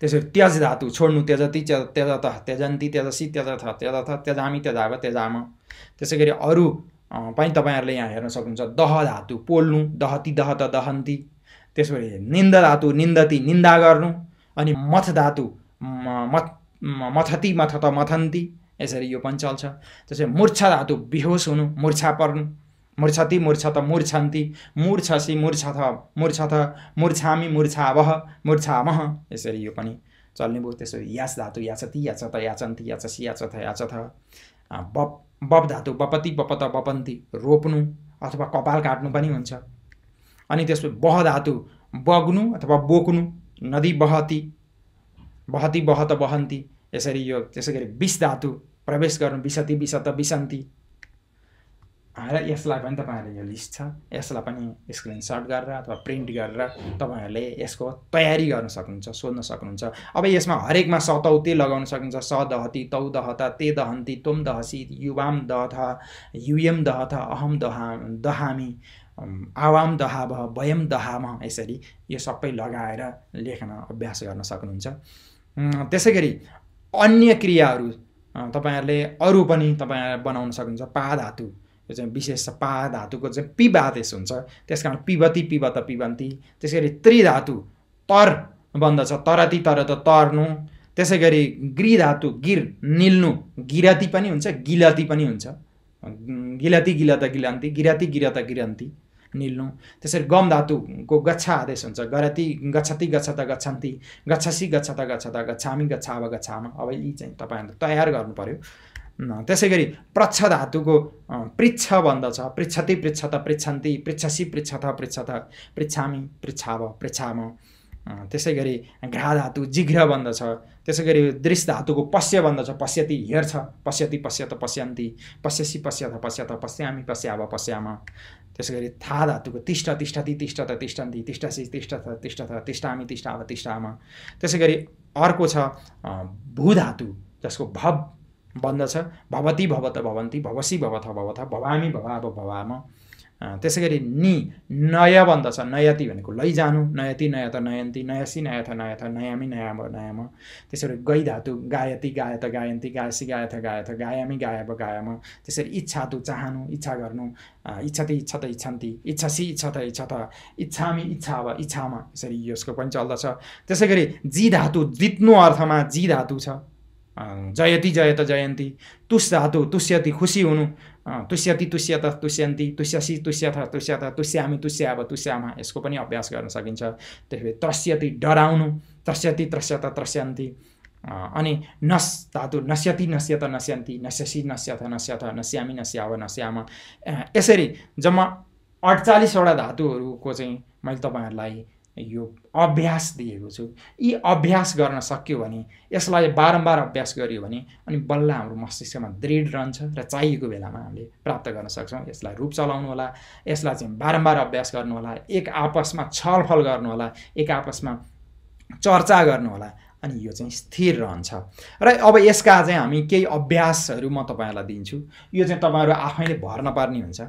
त्यसरी त्यज धातु छोड्नु त्यजति त्यजत त्यजन्ती त्यजसी त्यजथ त्यजथ त्यजामी त्यजाव त्यजाम त्यसै गरी अरू पनि तपाईँहरूले यहाँ हेर्न सक्नुहुन्छ दह धातु पोल्नु दहति दहत दहन्ती त्यसपछि निन्द धातु निन्दती निन्दा गर्नु अनि मथ धातु मथ त मथत मथन्ती यसरी यो पनि चल्छ त्यसै मूर्छा धातु बिहोस हुनु मूर्छा पर्नु मूर्छति त मूर्छन्ती मूर्छसी मूर्छथ मुर्छा मूर्छामी मूर्छावह मूर्छामह यसरी यो पनि चल्ने भयो त्यसो यास धातु याचती याचत याचन्ती याचसी याचथ याचथ बप बप धातु बपति बपत बपन्ती रोप्नु अथवा कपाल काट्नु पनि हुन्छ अनि त्यसपछि बह धातु बग्नु अथवा बोक्नु नदी बहती बहती बहत बहन्ती यसरी यो त्यसै गरी विष धातु प्रवेश गर्नु विसति विसत विसन्ती आएर यसलाई पनि तपाईँहरूले यो लिस्ट छ यसलाई पनि स्क्रिनसट गरेर अथवा प्रिन्ट गरेर तपाईँहरूले यसको तयारी गर्न सक्नुहुन्छ सोध्न सक्नुहुन्छ अब यसमा हरेकमा सतौते लगाउन सकिन्छ स दहती तौ दहत ते दहन्ती तोम दहसी युवाम दहथ युएम दहथ अहम दहा दहामी आवाम दहा भ वयम दहाम यसरी यो सबै लगाएर लेख्न अभ्यास गर्न सक्नुहुन्छ त्यसै गरी अन्य क्रियाहरू तपाईँहरूले अरू पनि तपाईँ बनाउन सक्नुहुन्छ पा त्यो चाहिँ विशेष पा धातुको चाहिँ आदेश हुन्छ त्यस कारण पिबती पिबत पिबन्ती त्यसै गरी त्रिधातु तर बन्दछ तरती तर त तर्नु त्यसै गरी गृह धातु गिर निल्नु गिराती पनि हुन्छ गिलती पनि हुन्छ गिलती गिलत गिलन्ती गिराती गिरत गिरन्ती निल्नु त्यसरी गम धातुको गच्छा आदेश हुन्छ गरती गच्छति गच्छत गच्छन्ती गच्छसी गच्छ त गच्छामी अब गच्छामा अब यी चाहिँ तपाईँहरूले तयार गर्नु पऱ्यो त्यसै गरी प्रच्छ धातुको पृच्छ भन्दछ पृच्छति पृच्छत पृच्छन्ति पृच्छसी पृच्छत पृच्छत पृच्छामी पृच्छाव पृच्छाम त्यसै गरी घ्रा धातु जिघ्र भन्दछ त्यसै गरी दृश्य धातुको पश्य भन्दछ पश्यति हेर्छ पश्यति पश्यत पश्यन्ती पश्यसी पश्यथ पश्यत पश्यामी पश्याव पश्याम त्यसै गरी था धातुको तिष्ठ तिष्ठति त तिष्ठन्ती तिष्ठसी तिष्ठ तिष्ठथ तिष्ठामी तिष्ठाव तिष्ठाम त्यसै गरी अर्को छ भू धातु जसको भव बन्दछ भवती भवत भवन्ती भवसी भवथ भवथ भवामी भवाव भवाम त्यसै गरी नि नय बन्दछ नयति भनेको लैजानु नयति नयत नयन्ती नयसी नयथ नयथ नयामी नयाम नयाम गरी गै धातु गायती गायत गायन्ती गायसी गायथ गायथ गायामी गायब गायम त्यसरी इच्छातु चाहनु इच्छा गर्नु इच्छति इच्छत इच्छन्ति इच्छसी इच्छत इच्छत इच्छामी इच्छा अब इच्छामा यसरी यसको पनि चल्दछ त्यसै गरी जी धातु जित्नु अर्थमा जी धातु छ जयति जयत जयन्ती धातु तुष्यति खुसी हुनु तुष्यति तुष्यत तुष्यन्ती तुष्यसी तुष्यथ तुष्यथ तुष्यामी अब तुष्यामा यसको पनि अभ्यास गर्न सकिन्छ त्यसपछि त्रस्यति डराउनु त्रस्यति त्रस्यत त्रस्यन्ती अनि नस धातु नस्यति नस्यत नस्यन्ती नस्यसी नस्यथ नस्यथ नस्यामी नस्याव नस्याम यसरी जम्मा अडचालिसवटा धातुहरूको चाहिँ मैले तपाईँहरूलाई यो अभ्यास दिएको छु यी अभ्यास गर्न सक्यो भने यसलाई बारम्बार अभ्यास गरियो भने अनि बल्ल हाम्रो मस्तिष्कमा दृढ रहन्छ र चाहिएको बेलामा हामीले प्राप्त गर्न सक्छौँ यसलाई रूप चलाउनु होला यसलाई चाहिँ बारम्बार अभ्यास गर्नु होला एक आपसमा छलफल गर्नु होला एक आपसमा चर्चा गर्नु होला अनि यो चाहिँ स्थिर रहन्छ र अब यसका चाहिँ हामी केही अभ्यासहरू म तपाईँहरूलाई दिन्छु यो चाहिँ तपाईँहरू आफैले भर्न पर्ने हुन्छ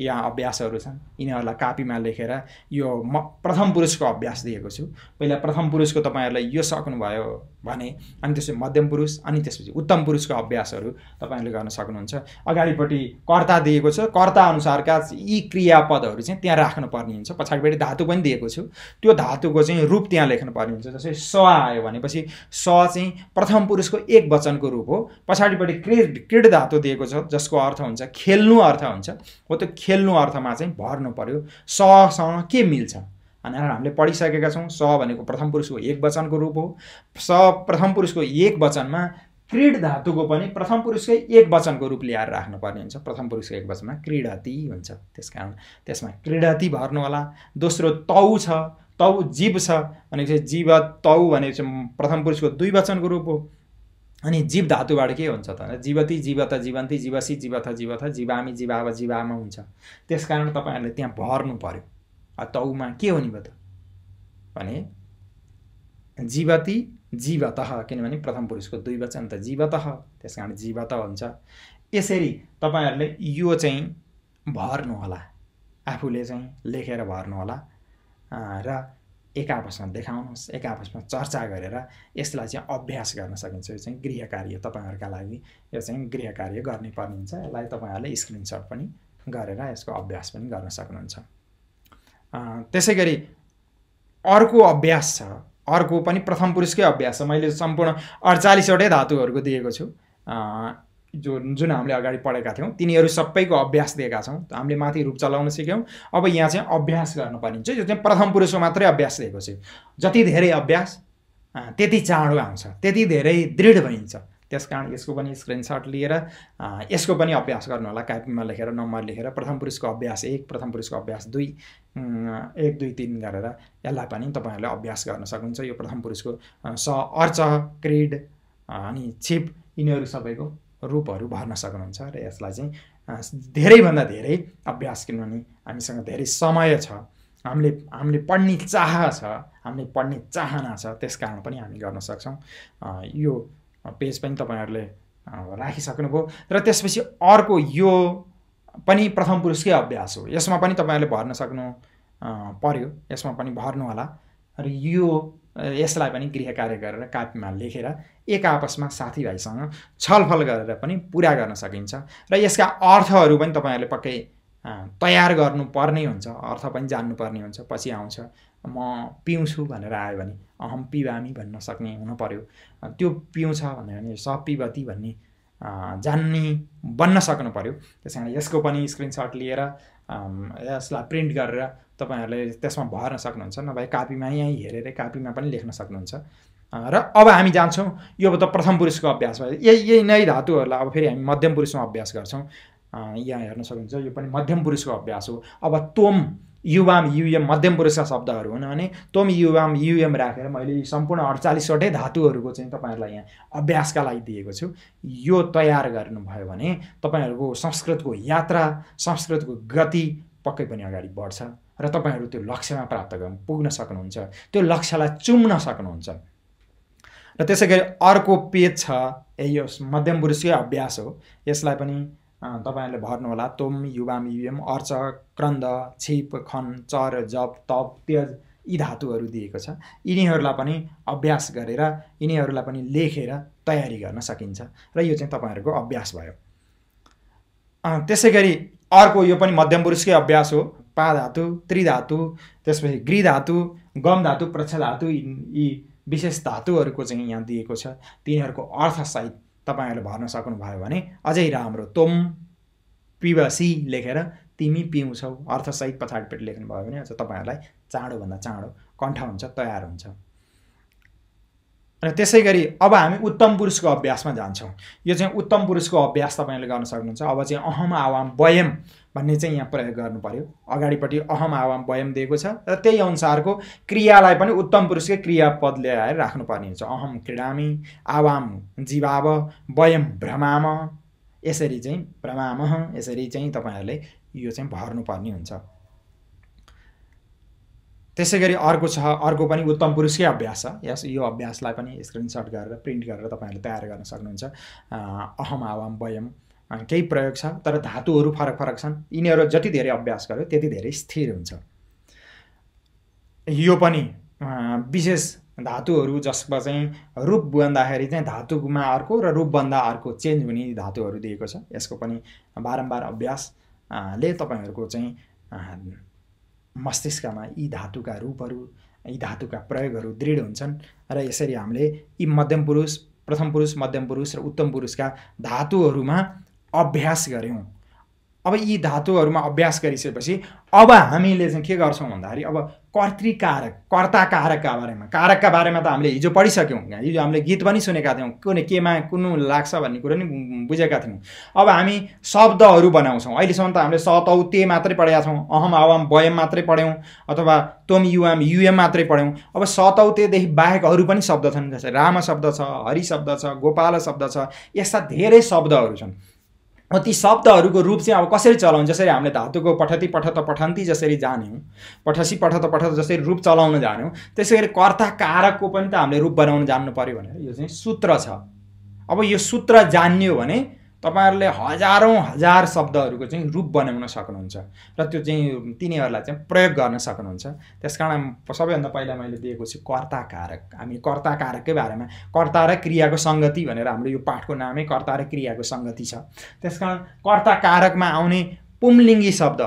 या अभ्यासहरू छन् यिनीहरूलाई कापीमा लेखेर यो म प्रथम पुरुषको अभ्यास दिएको छु पहिला प्रथम पुरुषको तपाईँहरूलाई यो सक्नुभयो भने अनि त्यसपछि मध्यम पुरुष अनि त्यसपछि उत्तम पुरुषको अभ्यासहरू तपाईँहरूले गर्न सक्नुहुन्छ अगाडिपट्टि कर्ता दिएको छ कर्ता अनुसारका यी क्रियापदहरू चाहिँ त्यहाँ राख्नुपर्ने हुन्छ पछाडिपट्टि धातु पनि दिएको छु त्यो धातुको चाहिँ रूप त्यहाँ लेख्नुपर्ने हुन्छ जस्तै स आयो भनेपछि स चाहिँ प्रथम पुरुषको एक वचनको रूप हो पछाडिपट्टि क्रिड क्रिड धातु दिएको छ जसको अर्थ हुन्छ खेल्नु अर्थ हुन्छ हो त्यो खेल्नु अर्थमा चाहिँ भर्नु पऱ्यो ससँग के मिल्छ भनेर हामीले पढिसकेका छौँ स भनेको प्रथम पुरुषको एक वचनको रूप हो स प्रथम पुरुषको एक वचनमा क्रीड धातुको पनि प्रथम पुरुषकै एक वचनको रूप ल्याएर राख्नुपर्ने हुन्छ प्रथम पुरुषको एक वचनमा क्रीडाती हुन्छ त्यस कारण त्यसमा क्रीडति भर्नु होला दोस्रो तौ छ तौ जीव छ भनेपछि जीव तौ भनेपछि प्रथम पुरुषको दुई वचनको रूप हो अनि जीव धातुबाट के हुन्छ त जीवती जीवत जीवन्ती जीवसी जीवथ जीवथ जीवामी जीवा जीवामा हुन्छ त्यस कारण तपाईँहरूले त्यहाँ भर्नु पऱ्यो तौमा के हो नि त भने जीवती जीवत किनभने प्रथम पुरुषको दुई वचन त जीवत त्यस कारण जीवत हुन्छ यसरी तपाईँहरूले यो चाहिँ भर्नुहोला आफूले चाहिँ लेखेर भर्नुहोला र एक आपसमा देखाउनुहोस् एक आपसमा चर्चा गरेर यसलाई चाहिँ अभ्यास गर्न सकिन्छ यो चाहिँ गृह कार्य तपाईँहरूका लागि यो चाहिँ गृह कार्य गर्नै पर्ने हुन्छ यसलाई तपाईँहरूले स्क्रिनसट पनि गरेर यसको अभ्यास पनि गर्न सक्नुहुन्छ त्यसै गरी अर्को अभ्यास छ अर्को पनि प्रथम पुरुषकै अभ्यास छ मैले सम्पूर्ण अडचालिसवटै धातुहरूको दिएको छु जो जुन हामीले अगाडि पढेका थियौँ तिनीहरू सबैको अभ्यास दिएका छौँ हामीले माथि रूप चलाउन सिक्यौँ अब यहाँ चाहिँ अभ्यास गर्नुपर्ने हुन्छ यो चाहिँ प्रथम पुरुषको मात्रै अभ्यास दिएको छु जति धेरै अभ्यास त्यति चाँडो आउँछ त्यति धेरै दृढ भइन्छ त्यस कारण यसको पनि स्क्रिनसट लिएर यसको पनि अभ्यास गर्नु होला कापीमा लेखेर नम्बर लेखेर प्रथम पुरुषको अभ्यास एक प्रथम पुरुषको अभ्यास दुई एक दुई तिन गरेर यसलाई पनि तपाईँहरूले अभ्यास गर्न सक्नुहुन्छ यो प्रथम पुरुषको स अर्च क्रिड अनि छिप यिनीहरू सबैको रूपहरू भर्न सक्नुहुन्छ र यसलाई चाहिँ धेरैभन्दा धेरै अभ्यास किनभने हामीसँग धेरै समय छ हामीले हामीले पढ्ने चाह छ हामीले पढ्ने चाहना छ त्यस कारण पनि हामी गर्न सक्छौँ यो पेज पनि तपाईँहरूले राखिसक्नुभयो र त्यसपछि अर्को यो पनि प्रथम पुरुषकै अभ्यास हो यसमा पनि तपाईँहरूले भर्न सक्नु पर्यो यसमा पनि भर्नु होला र यो यसलाई पनि गृह कार्य गरेर कापीमा लेखेर एक आपसमा साथीभाइसँग छलफल गरेर पनि पुरा गर्न सकिन्छ र यसका अर्थहरू पनि तपाईँहरूले पक्कै तयार गर्नुपर्ने हुन्छ अर्थ पनि जान्नुपर्ने हुन्छ पछि आउँछ म पिउँछु भनेर आयो भने अहम पिबामी भन्न सक्ने हुनु पऱ्यो त्यो पिउँछ भन्यो भने स पिबती भन्ने जान्ने बन्न सक्नु पऱ्यो त्यस कारण यसको पनि स्क्रिनसट लिएर यसलाई प्रिन्ट गरेर तपाईँहरूले त्यसमा भर्न सक्नुहुन्छ नभए कापीमा यहीँ हेरेर कापीमा पनि लेख्न सक्नुहुन्छ र अब हामी जान्छौँ यो त प्रथम पुरुषको अभ्यास भयो यही यही नै धातुहरूलाई अब फेरि हामी मध्यम पुरुषमा अभ्यास गर्छौँ यहाँ हेर्न सक्नुहुन्छ यो पनि मध्यम पुरुषको अभ्यास हो अब तोम युवाम युएम मध्यम पुरुषका शब्दहरू हुन् भने तोम युवाम युएम राखेर मैले सम्पूर्ण अडचालिसवटै धातुहरूको चाहिँ तपाईँहरूलाई यहाँ अभ्यासका लागि दिएको छु यो तयार गर्नुभयो भने तपाईँहरूको संस्कृतको यात्रा संस्कृतको गति पक्कै पनि अगाडि बढ्छ र तपाईँहरू त्यो लक्ष्यमा प्राप्त गर्नु पुग्न सक्नुहुन्छ त्यो लक्ष्यलाई चुम्न सक्नुहुन्छ र त्यसै गरी अर्को पेज छ ए यो मध्यम पुरुषकै अभ्यास हो यसलाई पनि तपाईँहरूले भर्नुहोला तोम युवाम युएम अर्च क्रन्द छिप खन चर जप तप त्यज यी धातुहरू दिएको छ यिनीहरूलाई पनि अभ्यास गरेर यिनीहरूलाई पनि लेखेर तयारी गर्न सकिन्छ र यो चाहिँ तपाईँहरूको अभ्यास भयो त्यसै गरी अर्को यो पनि मध्यम पुरुषकै अभ्यास हो पा धातु त्रिधातु त्यसपछि ग्री धातु गम धातु प्रक्ष धातु यी विशेष धातुहरूको चाहिँ यहाँ दिएको छ तिनीहरूको अर्थसहित तपाईँहरूले भर्न सक्नुभयो भने अझै राम्रो तोम पिबसी लेखेर तिमी पिउँछौ अर्थसहित पछाडिपट्टि लेख्नुभयो भने अझ तपाईँहरूलाई चाँडोभन्दा चाँडो कन्ठा हुन्छ तयार हुन्छ र त्यसै गरी अब हामी उत्तम पुरुषको अभ्यासमा जान्छौँ यो चाहिँ उत्तम पुरुषको अभ्यास तपाईँले गर्न सक्नुहुन्छ अब चाहिँ अहम आवाम वयम भन्ने चाहिँ यहाँ प्रयोग गर्नु पऱ्यो अगाडिपट्टि अहम आवाम वयम दिएको छ र त्यही अनुसारको क्रियालाई पनि उत्तम पुरुषकै क्रियापद ल्याएर राख्नुपर्ने हुन्छ अहम क्रिडामी आवाम जीवाव वयम भ्रमाम यसरी चाहिँ भ्रमाम यसरी चाहिँ तपाईँहरूले यो चाहिँ भर्नुपर्ने हुन्छ त्यसै गरी अर्को छ अर्को पनि उत्तम पुरुषकै अभ्यास छ यस यो अभ्यासलाई पनि स्क्रिनसट गरेर प्रिन्ट गरेर तपाईँहरूले तयार गर्न सक्नुहुन्छ अहम आवाम वयम केही प्रयोग छ तर धातुहरू फरक फरक छन् यिनीहरू जति धेरै अभ्यास गर्यो त्यति धेरै स्थिर हुन्छ यो पनि विशेष धातुहरू जसमा चाहिँ रूप बन्दाखेरि चाहिँ धातुमा अर्को र रूपभन्दा अर्को चेन्ज हुने धातुहरू दिएको छ यसको पनि बारम्बार अभ्यासले तपाईँहरूको चाहिँ मस्तिष्कमा यी धातुका रूपहरू यी धातुका प्रयोगहरू दृढ हुन्छन् र यसरी हामीले यी मध्यम पुरुष प्रथम पुरुष मध्यम पुरुष र उत्तम पुरुषका धातुहरूमा अभ्यास गऱ्यौँ अब यी धातुहरूमा अभ्यास गरिसकेपछि अब हामीले चाहिँ के गर्छौँ भन्दाखेरि अब कर्तृकारक कर्ता कारकका बारेमा कारकका बारेमा त हामीले हिजो पढिसक्यौँ हिजो हामीले गीत पनि सुनेका थियौँ कुनै केमा कुन लाग्छ भन्ने कुरो नि बुझेका थियौँ अब हामी शब्दहरू बनाउँछौँ अहिलेसम्म त हामीले स ते मात्रै पढेका छौँ अहम आवाम वयम मात्रै पढ्यौँ अथवा तोम युवाम युएम मात्रै पढ्यौँ अब सतौतेदेखि बाहेक अरू पनि शब्द छन् जस्तै राम शब्द छ हरि शब्द छ गोपाल शब्द छ यस्ता धेरै शब्दहरू छन् ती शब्दहरूको रूप चाहिँ अब कसरी चलाउँ जसरी हामीले धातुको पठती पठत पठन्ती जसरी जान्यौँ पठसी पठत पठत जसरी रूप चलाउन जान्यौँ त्यसै गरी कर्ता कारकको पनि त हामीले रूप बनाउन जान्नु पऱ्यो भनेर यो चाहिँ सूत्र छ अब यो सूत्र जान्यो भने तपाईँहरूले हजारौँ हजार शब्दहरूको चाहिँ रूप बनाउन सक्नुहुन्छ र त्यो चाहिँ तिनीहरूलाई चाहिँ प्रयोग गर्न सक्नुहुन्छ त्यस कारण सबैभन्दा पहिला मैले दिएको छु कर्ता कारक हामी कर्ता कारकै बारेमा कर्ता र क्रियाको सङ्गति भनेर हाम्रो यो पाठको नामै कर्ता र क्रियाको सङ्गति छ त्यस कारण कर्ता कारकमा आउने पुमलिङ्गी शब्द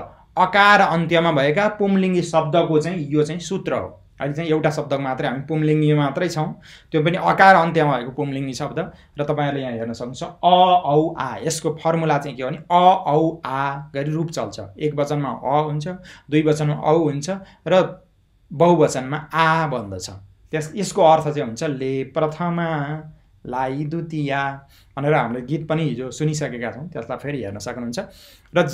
अकार अन्त्यमा भएका पुमलिङ्गी शब्दको चाहिँ यो चाहिँ सूत्र हो अहिले चाहिँ एउटा शब्द मात्रै हामी पुमलिङ्गी मात्रै छौँ त्यो पनि अकार अन्त्यमा भएको पुमलिङ्गी शब्द र तपाईँहरूले यहाँ हेर्न सक्नुहुन्छ अ औ आ यसको फर्मुला चाहिँ के हो भने अ औ आ गरी रूप चल्छ एक वचनमा अ हुन्छ दुई वचनमा औ हुन्छ र बहुवचनमा आ भन्दछ त्यस यसको अर्थ चाहिँ हुन्छ ले प्रथमा लाई दुतिया भनेर हामीले गीत पनि हिजो सुनिसकेका छौँ त्यसलाई फेरि हेर्न सक्नुहुन्छ र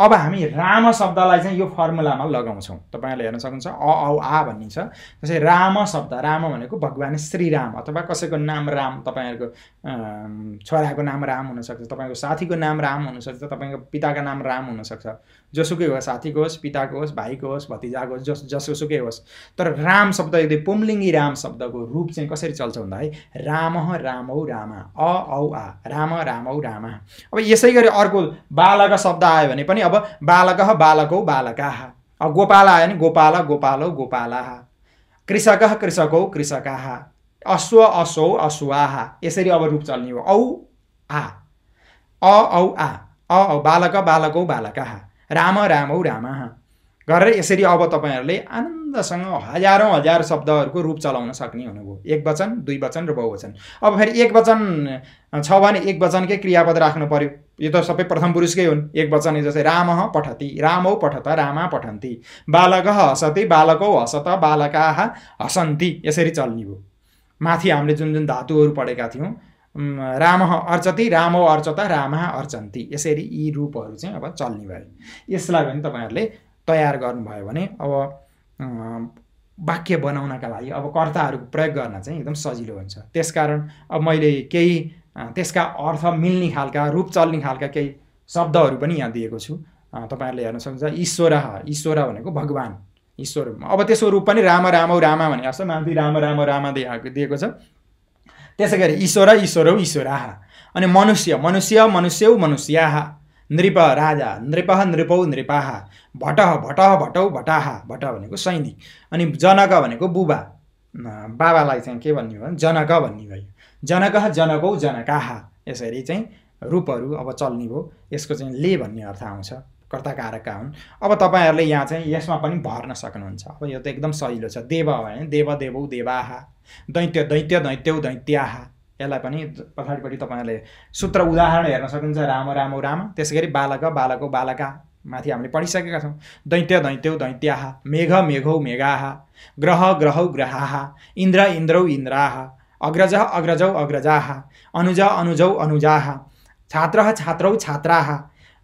अब हामी राम शब्दलाई चाहिँ यो फर्मुलामा लगाउँछौँ तपाईँहरूले हेर्न सक्नुहुन्छ अ औ आ भनिन्छ जस्तै राम शब्द राम भनेको भगवान् श्रीराम अथवा कसैको नाम राम तपाईँहरूको छोराको नाम राम हुनसक्छ तपाईँको साथीको नाम राम हुनसक्छ तपाईँको पिताको नाम राम हुनसक्छ जसुकै होस् साथीको होस् पिताको होस् भाइको होस् भतिजाको होस् जस जसोसुकै होस् तर राम शब्द एकदम पुम्लिङ्गी राम शब्दको रूप चाहिँ कसरी चल्छ भन्दा है राम रामौ रामा अ औ आ राम रामौ रामा अब यसै गरी अर्को बालक शब्द आयो भने पनि अब बालक बालकौ बालका अब गोपाल आयो भने गोपाल गोपालौ गोपाला कृषक कृषकौ कृषका अश्व असौ अश्वाह यसरी अब रूप चल्ने हो औ आ अ औ आ अ औ बालक बालकौ बालका राम रामौ रामा गरेर यसरी अब तपाईँहरूले आनन्दसँग हजारौँ हजार शब्दहरूको रूप चलाउन सक्ने हुनुभयो एक वचन दुई वचन र बहुवचन अब फेरि एक वचन छ भने एक वचनकै क्रियापद राख्नु पर्यो यो त सबै प्रथम पुरुषकै हुन् एक वचन जस्तै राम पठति रामौ पठत रामा पठन्ति बालक हसति बालकौ हसत बालका हसन्ति यसरी चल्ने भयो माथि हामीले जुन जुन धातुहरू पढेका थियौँ रामः अर्चति रामो अर्चता राम अर्चन्ती यसरी यी रूपहरू चाहिँ अब चल्ने भयो यसलाई पनि तपाईँहरूले तयार गर्नुभयो भने अब वाक्य बनाउनका लागि अब कर्ताहरूको प्रयोग गर्न चाहिँ एकदम सजिलो हुन्छ त्यसकारण अब मैले केही त्यसका अर्थ मिल्ने खालका रूप चल्ने खालका केही शब्दहरू पनि यहाँ दिएको छु तपाईँहरूले हेर्न सक्नुहुन्छ ईश्वर ईश्वर भनेको भगवान् ईश्वर अब त्यसको रूप पनि राम रामौ रामा भने जस्तो माथि राम राम रामा दिएको छ त्यसै गरी ईश्वर ईश्वरौ ईश्वराह अनि मनुष्य मनुष्य मनुष्यौ मनुष्याह नृप राजा नृप नृपौ नृपाह भट भट भटौ भटाह भट भनेको सैनिक अनि जनक भनेको बुबा बाबालाई चाहिँ के भन्ने भयो जनक भन्ने भयो जनक जनकौ जनकाह यसरी चाहिँ रूपहरू अब चल्ने भयो यसको चाहिँ ले भन्ने अर्थ आउँछ कर्ता कारकका हुन् अब तपाईँहरूले यहाँ चाहिँ यसमा पनि भर्न सक्नुहुन्छ अब यो त एकदम सजिलो छ देव भने देव देवौ देवाह दैत्य दैत्य दैत्यौ दैत्याह यसलाई पनि पछाडिपट्टि तपाईँहरूले सूत्र उदाहरण हेर्न सक्नुहुन्छ राम रामौ राम त्यसै गरी बालक बालको बालका माथि हामीले पढिसकेका छौँ दैत्य दैत्यौ दैत्याह मेघ मेघौ मेघाह ग्रह ग्रहौ ग्रहाह इन्द्र इन्द्रौ इन्द्राह अग्रज अग्रजौ अग्रजाह अनुज अनुजौ अनुजाह छात्र छात्रौ छात्राह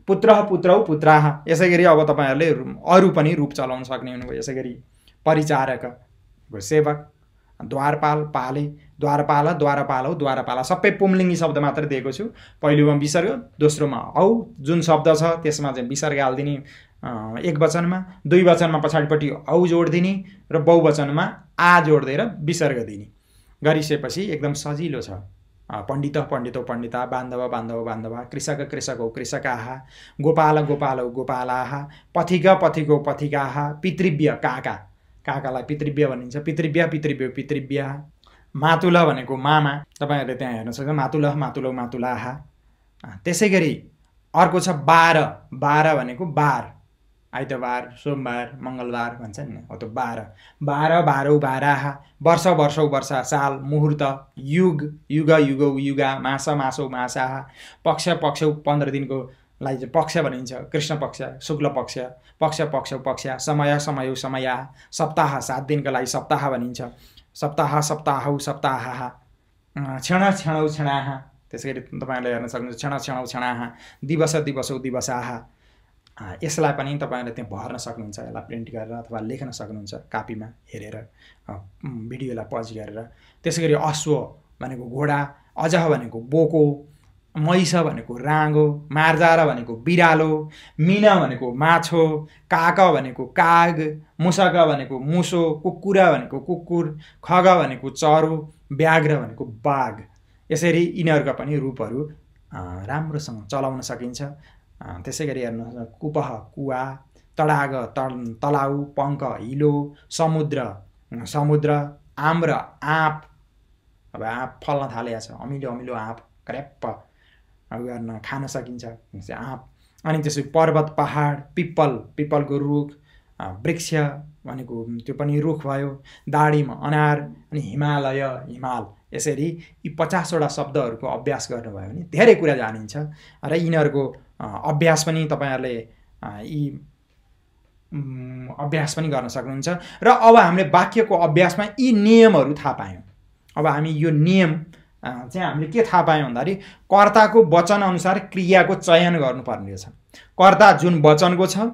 पुत्र पुत्रौ पुत्राह यसै गरी अब तपाईँहरूले अरू पनि रूप चलाउन सक्ने हुनुभयो यसै गरी परिचारक सेवक द्वारपाल पाले द्वारपाल द्वारपाल हौ द्वारपाला सबै पुम्लिङ्गी शब्द मात्र दिएको छु पहिलोमा विसर्ग दोस्रोमा औ जुन शब्द छ त्यसमा चाहिँ विसर्ग हालिदिने एक वचनमा दुई वचनमा पछाडिपट्टि औ जोड दिने र बहुवचनमा आ जोड दिएर विसर्ग दिने गरिसकेपछि एकदम सजिलो छ पण्डित पण्डितो पण्डिता बान्धव बान्धव बान्धव कृषक कृषक कृषको कृषकाः गोपाल गोपाल गोपालो गोपालाः पथिक पथिको पथिकाः पितृव्य काका काकालाई पितृव्य भनिन्छ पितृव्य पितृव्य पितृव्य मातुल भनेको मामा तपाईँहरूले त्यहाँ हेर्न सक्छ मातुल मातुलो मातुलाहा त्यसै गरी अर्को छ बार बार भनेको बार आइतबार सोमबार मङ्गलबार भन्छ नि हो त बाह्र बाह्र बाह्रौँ बाराह वर्ष वर्षौ वर्ष साल मुहुर्त युग युग युगौ युगा मास मासौ मासाह पक्ष पक्षौ पन्ध्र दिनको लाई पक्ष भनिन्छ कृष्ण पक्ष शुक्ल पक्ष पक्ष पक्ष पक्ष समय समयौ समय सप्ताह सात दिनको लागि सप्ताह भनिन्छ सप्ताह सप्ताहौ सप्ताह क्षण क्षणौ क्षणाह त्यसै गरी तपाईँहरूले हेर्न सक्नुहुन्छ क्षण क्षणौ क्षणाह दिवस दिवसौ दिवसाह यसलाई पनि तपाईँले त्यहाँ भर्न सक्नुहुन्छ यसलाई प्रिन्ट गरेर अथवा लेख्न सक्नुहुन्छ कापीमा हेरेर भिडियोलाई पज गरेर त्यसै गरी अश्व भनेको घोडा अझ भनेको बोको मैस भनेको राँगो मार्जारा भनेको बिरालो मिना भनेको माछो काक भनेको काग मुसाक भनेको मुसो कुकुरा भनेको कुकुर खग भनेको चरो व्याघ्र भनेको बाघ यसरी यिनीहरूका पनि रूपहरू राम्रोसँग चलाउन सकिन्छ त्यसै गरी हेर्नुहोस् कुपह कुवा तडाग तलाउ पङ्क हिलो समुद्र समुद्र आम र आँप अब आँप फल्न थालेको छ अमिलो अमिलो आँप क्रेप्प गर्न खान सकिन्छ आँप अनि त्यसो पर्वत पहाड पिप्पल पिप्पलको रुख वृक्ष भनेको त्यो पनि रुख भयो दाडीमा अनार अनि हिमालय हिमाल यसरी यी पचासवटा शब्दहरूको अभ्यास गर्नुभयो भने धेरै कुरा जानिन्छ र यिनीहरूको अभ्यास पनि तपाईँहरूले यी अभ्यास पनि गर्न सक्नुहुन्छ र अब हामीले वाक्यको अभ्यासमा यी नियमहरू थाहा पायौँ अब हामी यो नियम चाहिँ हामीले के थाहा पायौँ भन्दाखेरि कर्ताको वचनअनुसार क्रियाको चयन गर्नुपर्ने रहेछ कर्ता जुन वचनको छ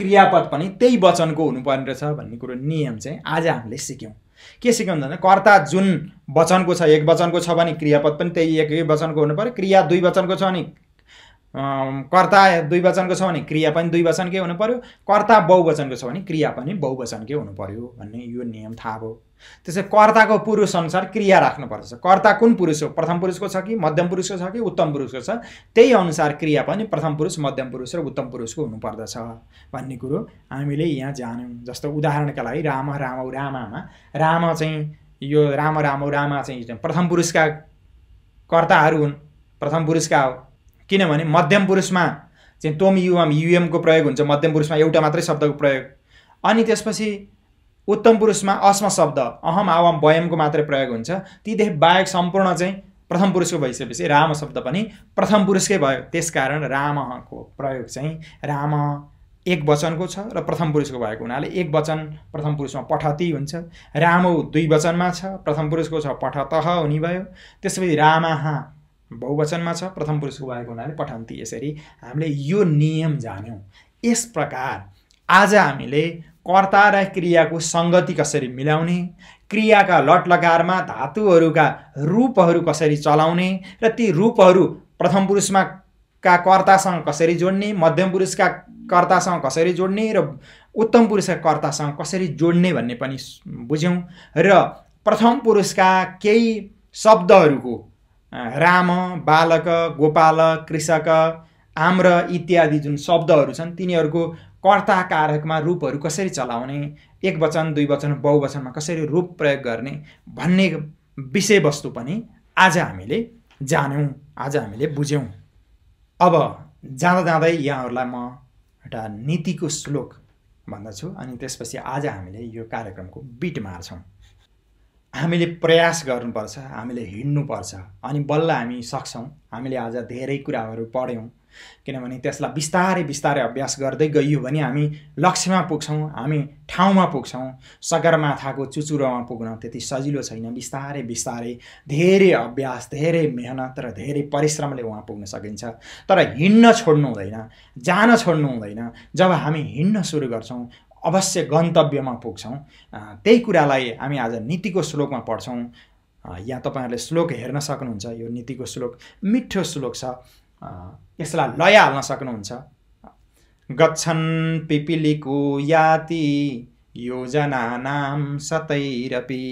क्रियापद पनि त्यही वचनको हुनुपर्ने रहेछ भन्ने कुरो नियम चाहिँ आज हामीले सिक्यौँ के सिक्यो भन्दा कर्ता जुन वचनको छ एक वचनको छ भने क्रियापद पनि त्यही एकै वचनको हुनु पऱ्यो क्रिया दुई वचनको छ भने कर्ता दुई वचनको छ भने क्रिया पनि दुई वचनकै हुनु पऱ्यो कर्ता बहुवचनको छ भने क्रिया पनि बहुवचनकै हुनु पऱ्यो भन्ने यो नियम थाहा भयो त्यसै कर्ताको पुरुष अनुसार क्रिया राख्नुपर्छ कर्ता कुन पुरुष हो प्रथम पुरुषको छ कि मध्यम पुरुषको छ कि उत्तम पुरुषको छ त्यही अनुसार क्रिया पनि प्रथम पुरुष मध्यम पुरुष र उत्तम पुरुषको हुनुपर्दछ भन्ने कुरो हामीले यहाँ जान्यौँ जस्तो उदाहरणका लागि राम रामौ रामामा राम चाहिँ यो राम रामौ रामा चाहिँ प्रथम पुरुषका कर्ताहरू हुन् प्रथम पुरुषका किनभने मध्यम पुरुषमा चाहिँ तोम युवाम युएमको प्रयोग हुन्छ मध्यम पुरुषमा एउटा मात्रै शब्दको प्रयोग अनि त्यसपछि उत्तम पुरुषमा अस्म शब्द अहम आवाम वयमको मात्रै प्रयोग हुन्छ तीदेखि बाहेक सम्पूर्ण चाहिँ प्रथम पुरुषको भइसकेपछि राम शब्द पनि प्रथम पुरुषकै भयो त्यसकारण रामको प्रयोग चाहिँ राम एक वचनको छ र प्रथम पुरुषको भएको हुनाले एक वचन प्रथम पुरुषमा पठती हुन्छ रामो दुई वचनमा छ प्रथम पुरुषको छ पठतह हुने भयो त्यसपछि रामाहा बहुवचनमा छ प्रथम पुरुषको भएको हुनाले पठाउँथे यसरी हामीले यो नियम जान्यौँ यस प्रकार आज हामीले कर्ता र क्रियाको सङ्गति कसरी मिलाउने क्रियाका लट धातुहरूका रूपहरू कसरी चलाउने र ती रूपहरू प्रथम पुरुषमा का कर्तासँग कसरी जोड्ने मध्यम पुरुषका कर्तासँग कसरी जोड्ने र उत्तम पुरुषका कर्तासँग कसरी जोड्ने भन्ने पनि बुझ्यौँ र प्रथम पुरुषका केही शब्दहरूको राम बालक गोपाल कृषक आम्र इत्यादि जुन शब्दहरू छन् तिनीहरूको कर्ता कारकमा रूपहरू कसरी चलाउने एक वचन दुई वचन बहुवचनमा कसरी रूप प्रयोग गर्ने भन्ने विषयवस्तु पनि आज हामीले जान्यौँ आज हामीले बुझ्यौँ अब जाँदा जाँदै यहाँहरूलाई म एउटा नीतिको श्लोक भन्दछु अनि त्यसपछि आज हामीले यो कार्यक्रमको बिट मार्छौँ हामीले प्रयास गर्नुपर्छ हामीले हिँड्नुपर्छ अनि बल्ल हामी सक्छौँ हामीले आज धेरै कुराहरू पढ्यौँ किनभने त्यसलाई बिस्तारै बिस्तारै अभ्यास गर्दै गइयो भने हामी लक्ष्यमा पुग्छौँ हामी ठाउँमा पुग्छौँ सगरमाथाको चुचुरोमा पुग्न त्यति सजिलो छैन बिस्तारै बिस्तारै धेरै अभ्यास धेरै मेहनत र धेरै परिश्रमले उहाँ पुग्न सकिन्छ तर हिँड्न छोड्नु हुँदैन जान छोड्नु हुँदैन जब हामी हिँड्न सुरु गर्छौँ अवश्य गन्तव्यमा पुग्छौँ त्यही कुरालाई हामी आज नीतिको श्लोकमा पढ्छौँ यहाँ तपाईँहरूले श्लोक हेर्न सक्नुहुन्छ यो नीतिको श्लोक मिठो श्लोक छ यसलाई लय हाल्न सक्नुहुन्छ गच्छन् पिपिलीको याति योजना नाम सतैरपि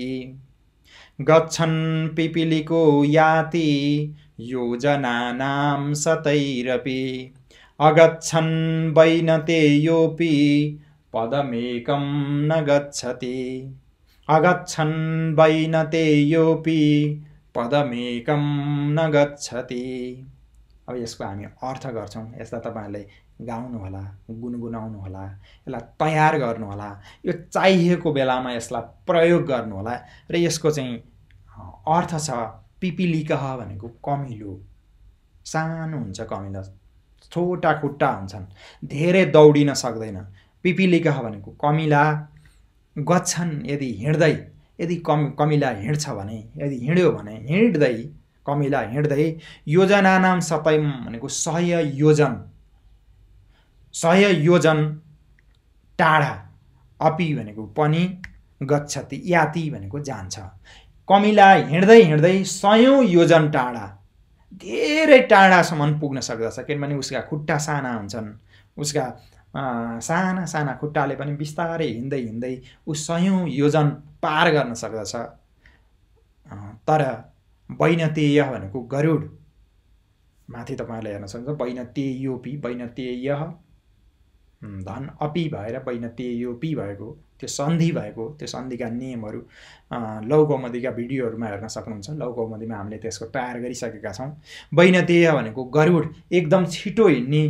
गच्छन् पिपिलीको याति योजना नाम सतैरपि अगच्छन् बैनते योपी पदमेकं न गच्छति अगच्छन् वैन तेयोपि पदमेकं न गच्छति अब यसको हामी अर्थ गर्छौँ यसलाई तपाईँहरूले गाउनुहोला गुनगुनाउनुहोला यसलाई तयार गर्नुहोला यो चाहिएको बेलामा यसलाई प्रयोग गर्नुहोला र यसको चाहिँ अर्थ छ पिपिलिकह भनेको कमिलो सानो हुन्छ कमिलो छोटा खुट्टा हुन्छन् धेरै दौडिन सक्दैन पिपिलिका भनेको कमिला गच्छन् यदि हिँड्दै यदि कम कमिला हिँड्छ भने यदि हिँड्यो भने हिँड्दै कमिला हिँड्दै योजना नाम सतैम भनेको सहय योजन सहय योजन टाढा अपि भनेको पनि गच्छति याति भनेको जान्छ कमिला हिँड्दै हिँड्दै सयौँ योजन टाढा धेरै टाढासम्म पुग्न सक्दछ किनभने उसका खुट्टा साना हुन्छन् उसका साना साना खुट्टाले पनि बिस्तारै हिँड्दै हिँड्दै ऊ सयौँ योजन पार गर्न सक्दछ तर वैनतेय भनेको गरुड माथि तपाईँहरूले हेर्न सक्नुहुन्छ वैनतेयोपी वैनतेय धन अपी भएर वैनतेयोपी भएको त्यो सन्धि भएको त्यो सन्धिका नियमहरू लौकौमदीका भिडियोहरूमा हेर्न सक्नुहुन्छ लौकौमदीमा हामीले त्यसको तयार गरिसकेका छौँ वैनतेय भनेको गरुड एकदम छिटो हिँड्ने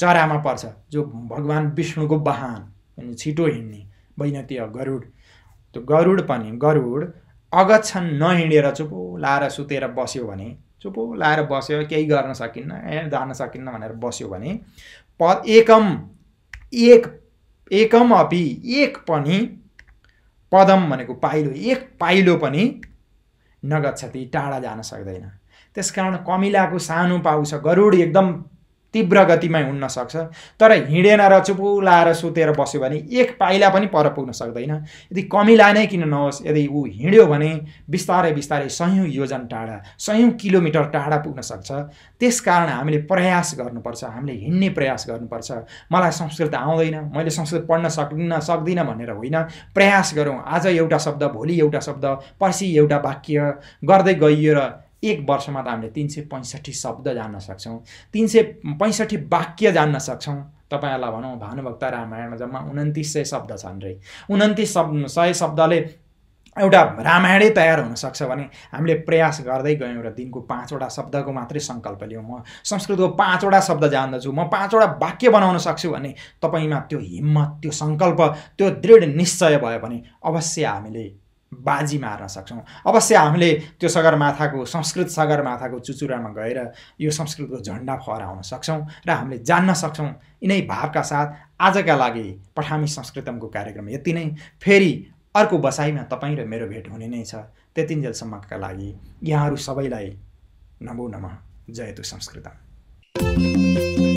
चरामा पर्छ जो भगवान् विष्णुको वाहन अनि छिटो हिँड्ने बैनती गरुड त्यो गरुड पनि गरुड अगच्छन नहिँडेर चुपो लाएर सुतेर बस्यो भने चुपो लाएर बस्यो केही गर्न सकिन्न ए जान सकिन्न भनेर बस्यो भने प एकम एक एकम अपि एक पनि पदम भनेको पाइलो एक पाइलो पनि नगच्छति टाढा जान सक्दैन त्यस कारण कमिलाको सानो पाउँछ गरुड एकदम तीव्र गतिमै उड्न सक्छ तर हिँडेन र चुपु लाएर सुतेर बस्यो भने एक पाइला पनि पर पुग्न सक्दैन यदि कमिला नै किन नहोस् यदि ऊ हिँड्यो भने बिस्तारै बिस्तारै सयौँ योजना टाढा सयौँ किलोमिटर टाढा पुग्न सक्छ त्यस कारण हामीले प्रयास गर्नुपर्छ हामीले हिँड्ने प्रयास गर्नुपर्छ मलाई संस्कृत आउँदैन मैले संस्कृत पढ्न सक्न सक्दिनँ भनेर होइन प्रयास गरौँ आज एउटा शब्द भोलि एउटा शब्द पर्सि एउटा वाक्य गर्दै गइयो र एक वर्षमा त हामीले तिन सय पैँसठी शब्द जान्न सक्छौँ तिन सय पैँसठी वाक्य जान्न सक्छौँ तपाईँहरूलाई भनौँ भानुभक्त रामायण जम्मा उन्तिस सय शब्द छन् रे उन्तिस शब्द सय शब्दले एउटा रामायणै तयार हुनसक्छ भने हामीले प्रयास गर्दै गयौँ र दिनको पाँचवटा शब्दको मात्रै सङ्कल्प लियौँ म संस्कृतको पाँचवटा शब्द जान्दछु म पाँचवटा वाक्य बनाउन सक्छु भने तपाईँमा त्यो हिम्मत त्यो सङ्कल्प त्यो दृढ निश्चय भयो भने अवश्य हामीले बाजी मार्न सक्छौँ अवश्य हामीले त्यो सगरमाथाको संस्कृत सगरमाथाको चुचुरामा गएर यो संस्कृतको झन्डा फहराउन सक्छौँ र हामीले जान्न सक्छौँ यिनै भावका साथ आजका लागि पठामी संस्कृतमको कार्यक्रम यति नै फेरि अर्को बसाइमा तपाईँ र मेरो भेट हुने नै छ त्यतिन्जेलसम्मका लागि यहाँहरू सबैलाई नमो नमः जयतु संस्कृतम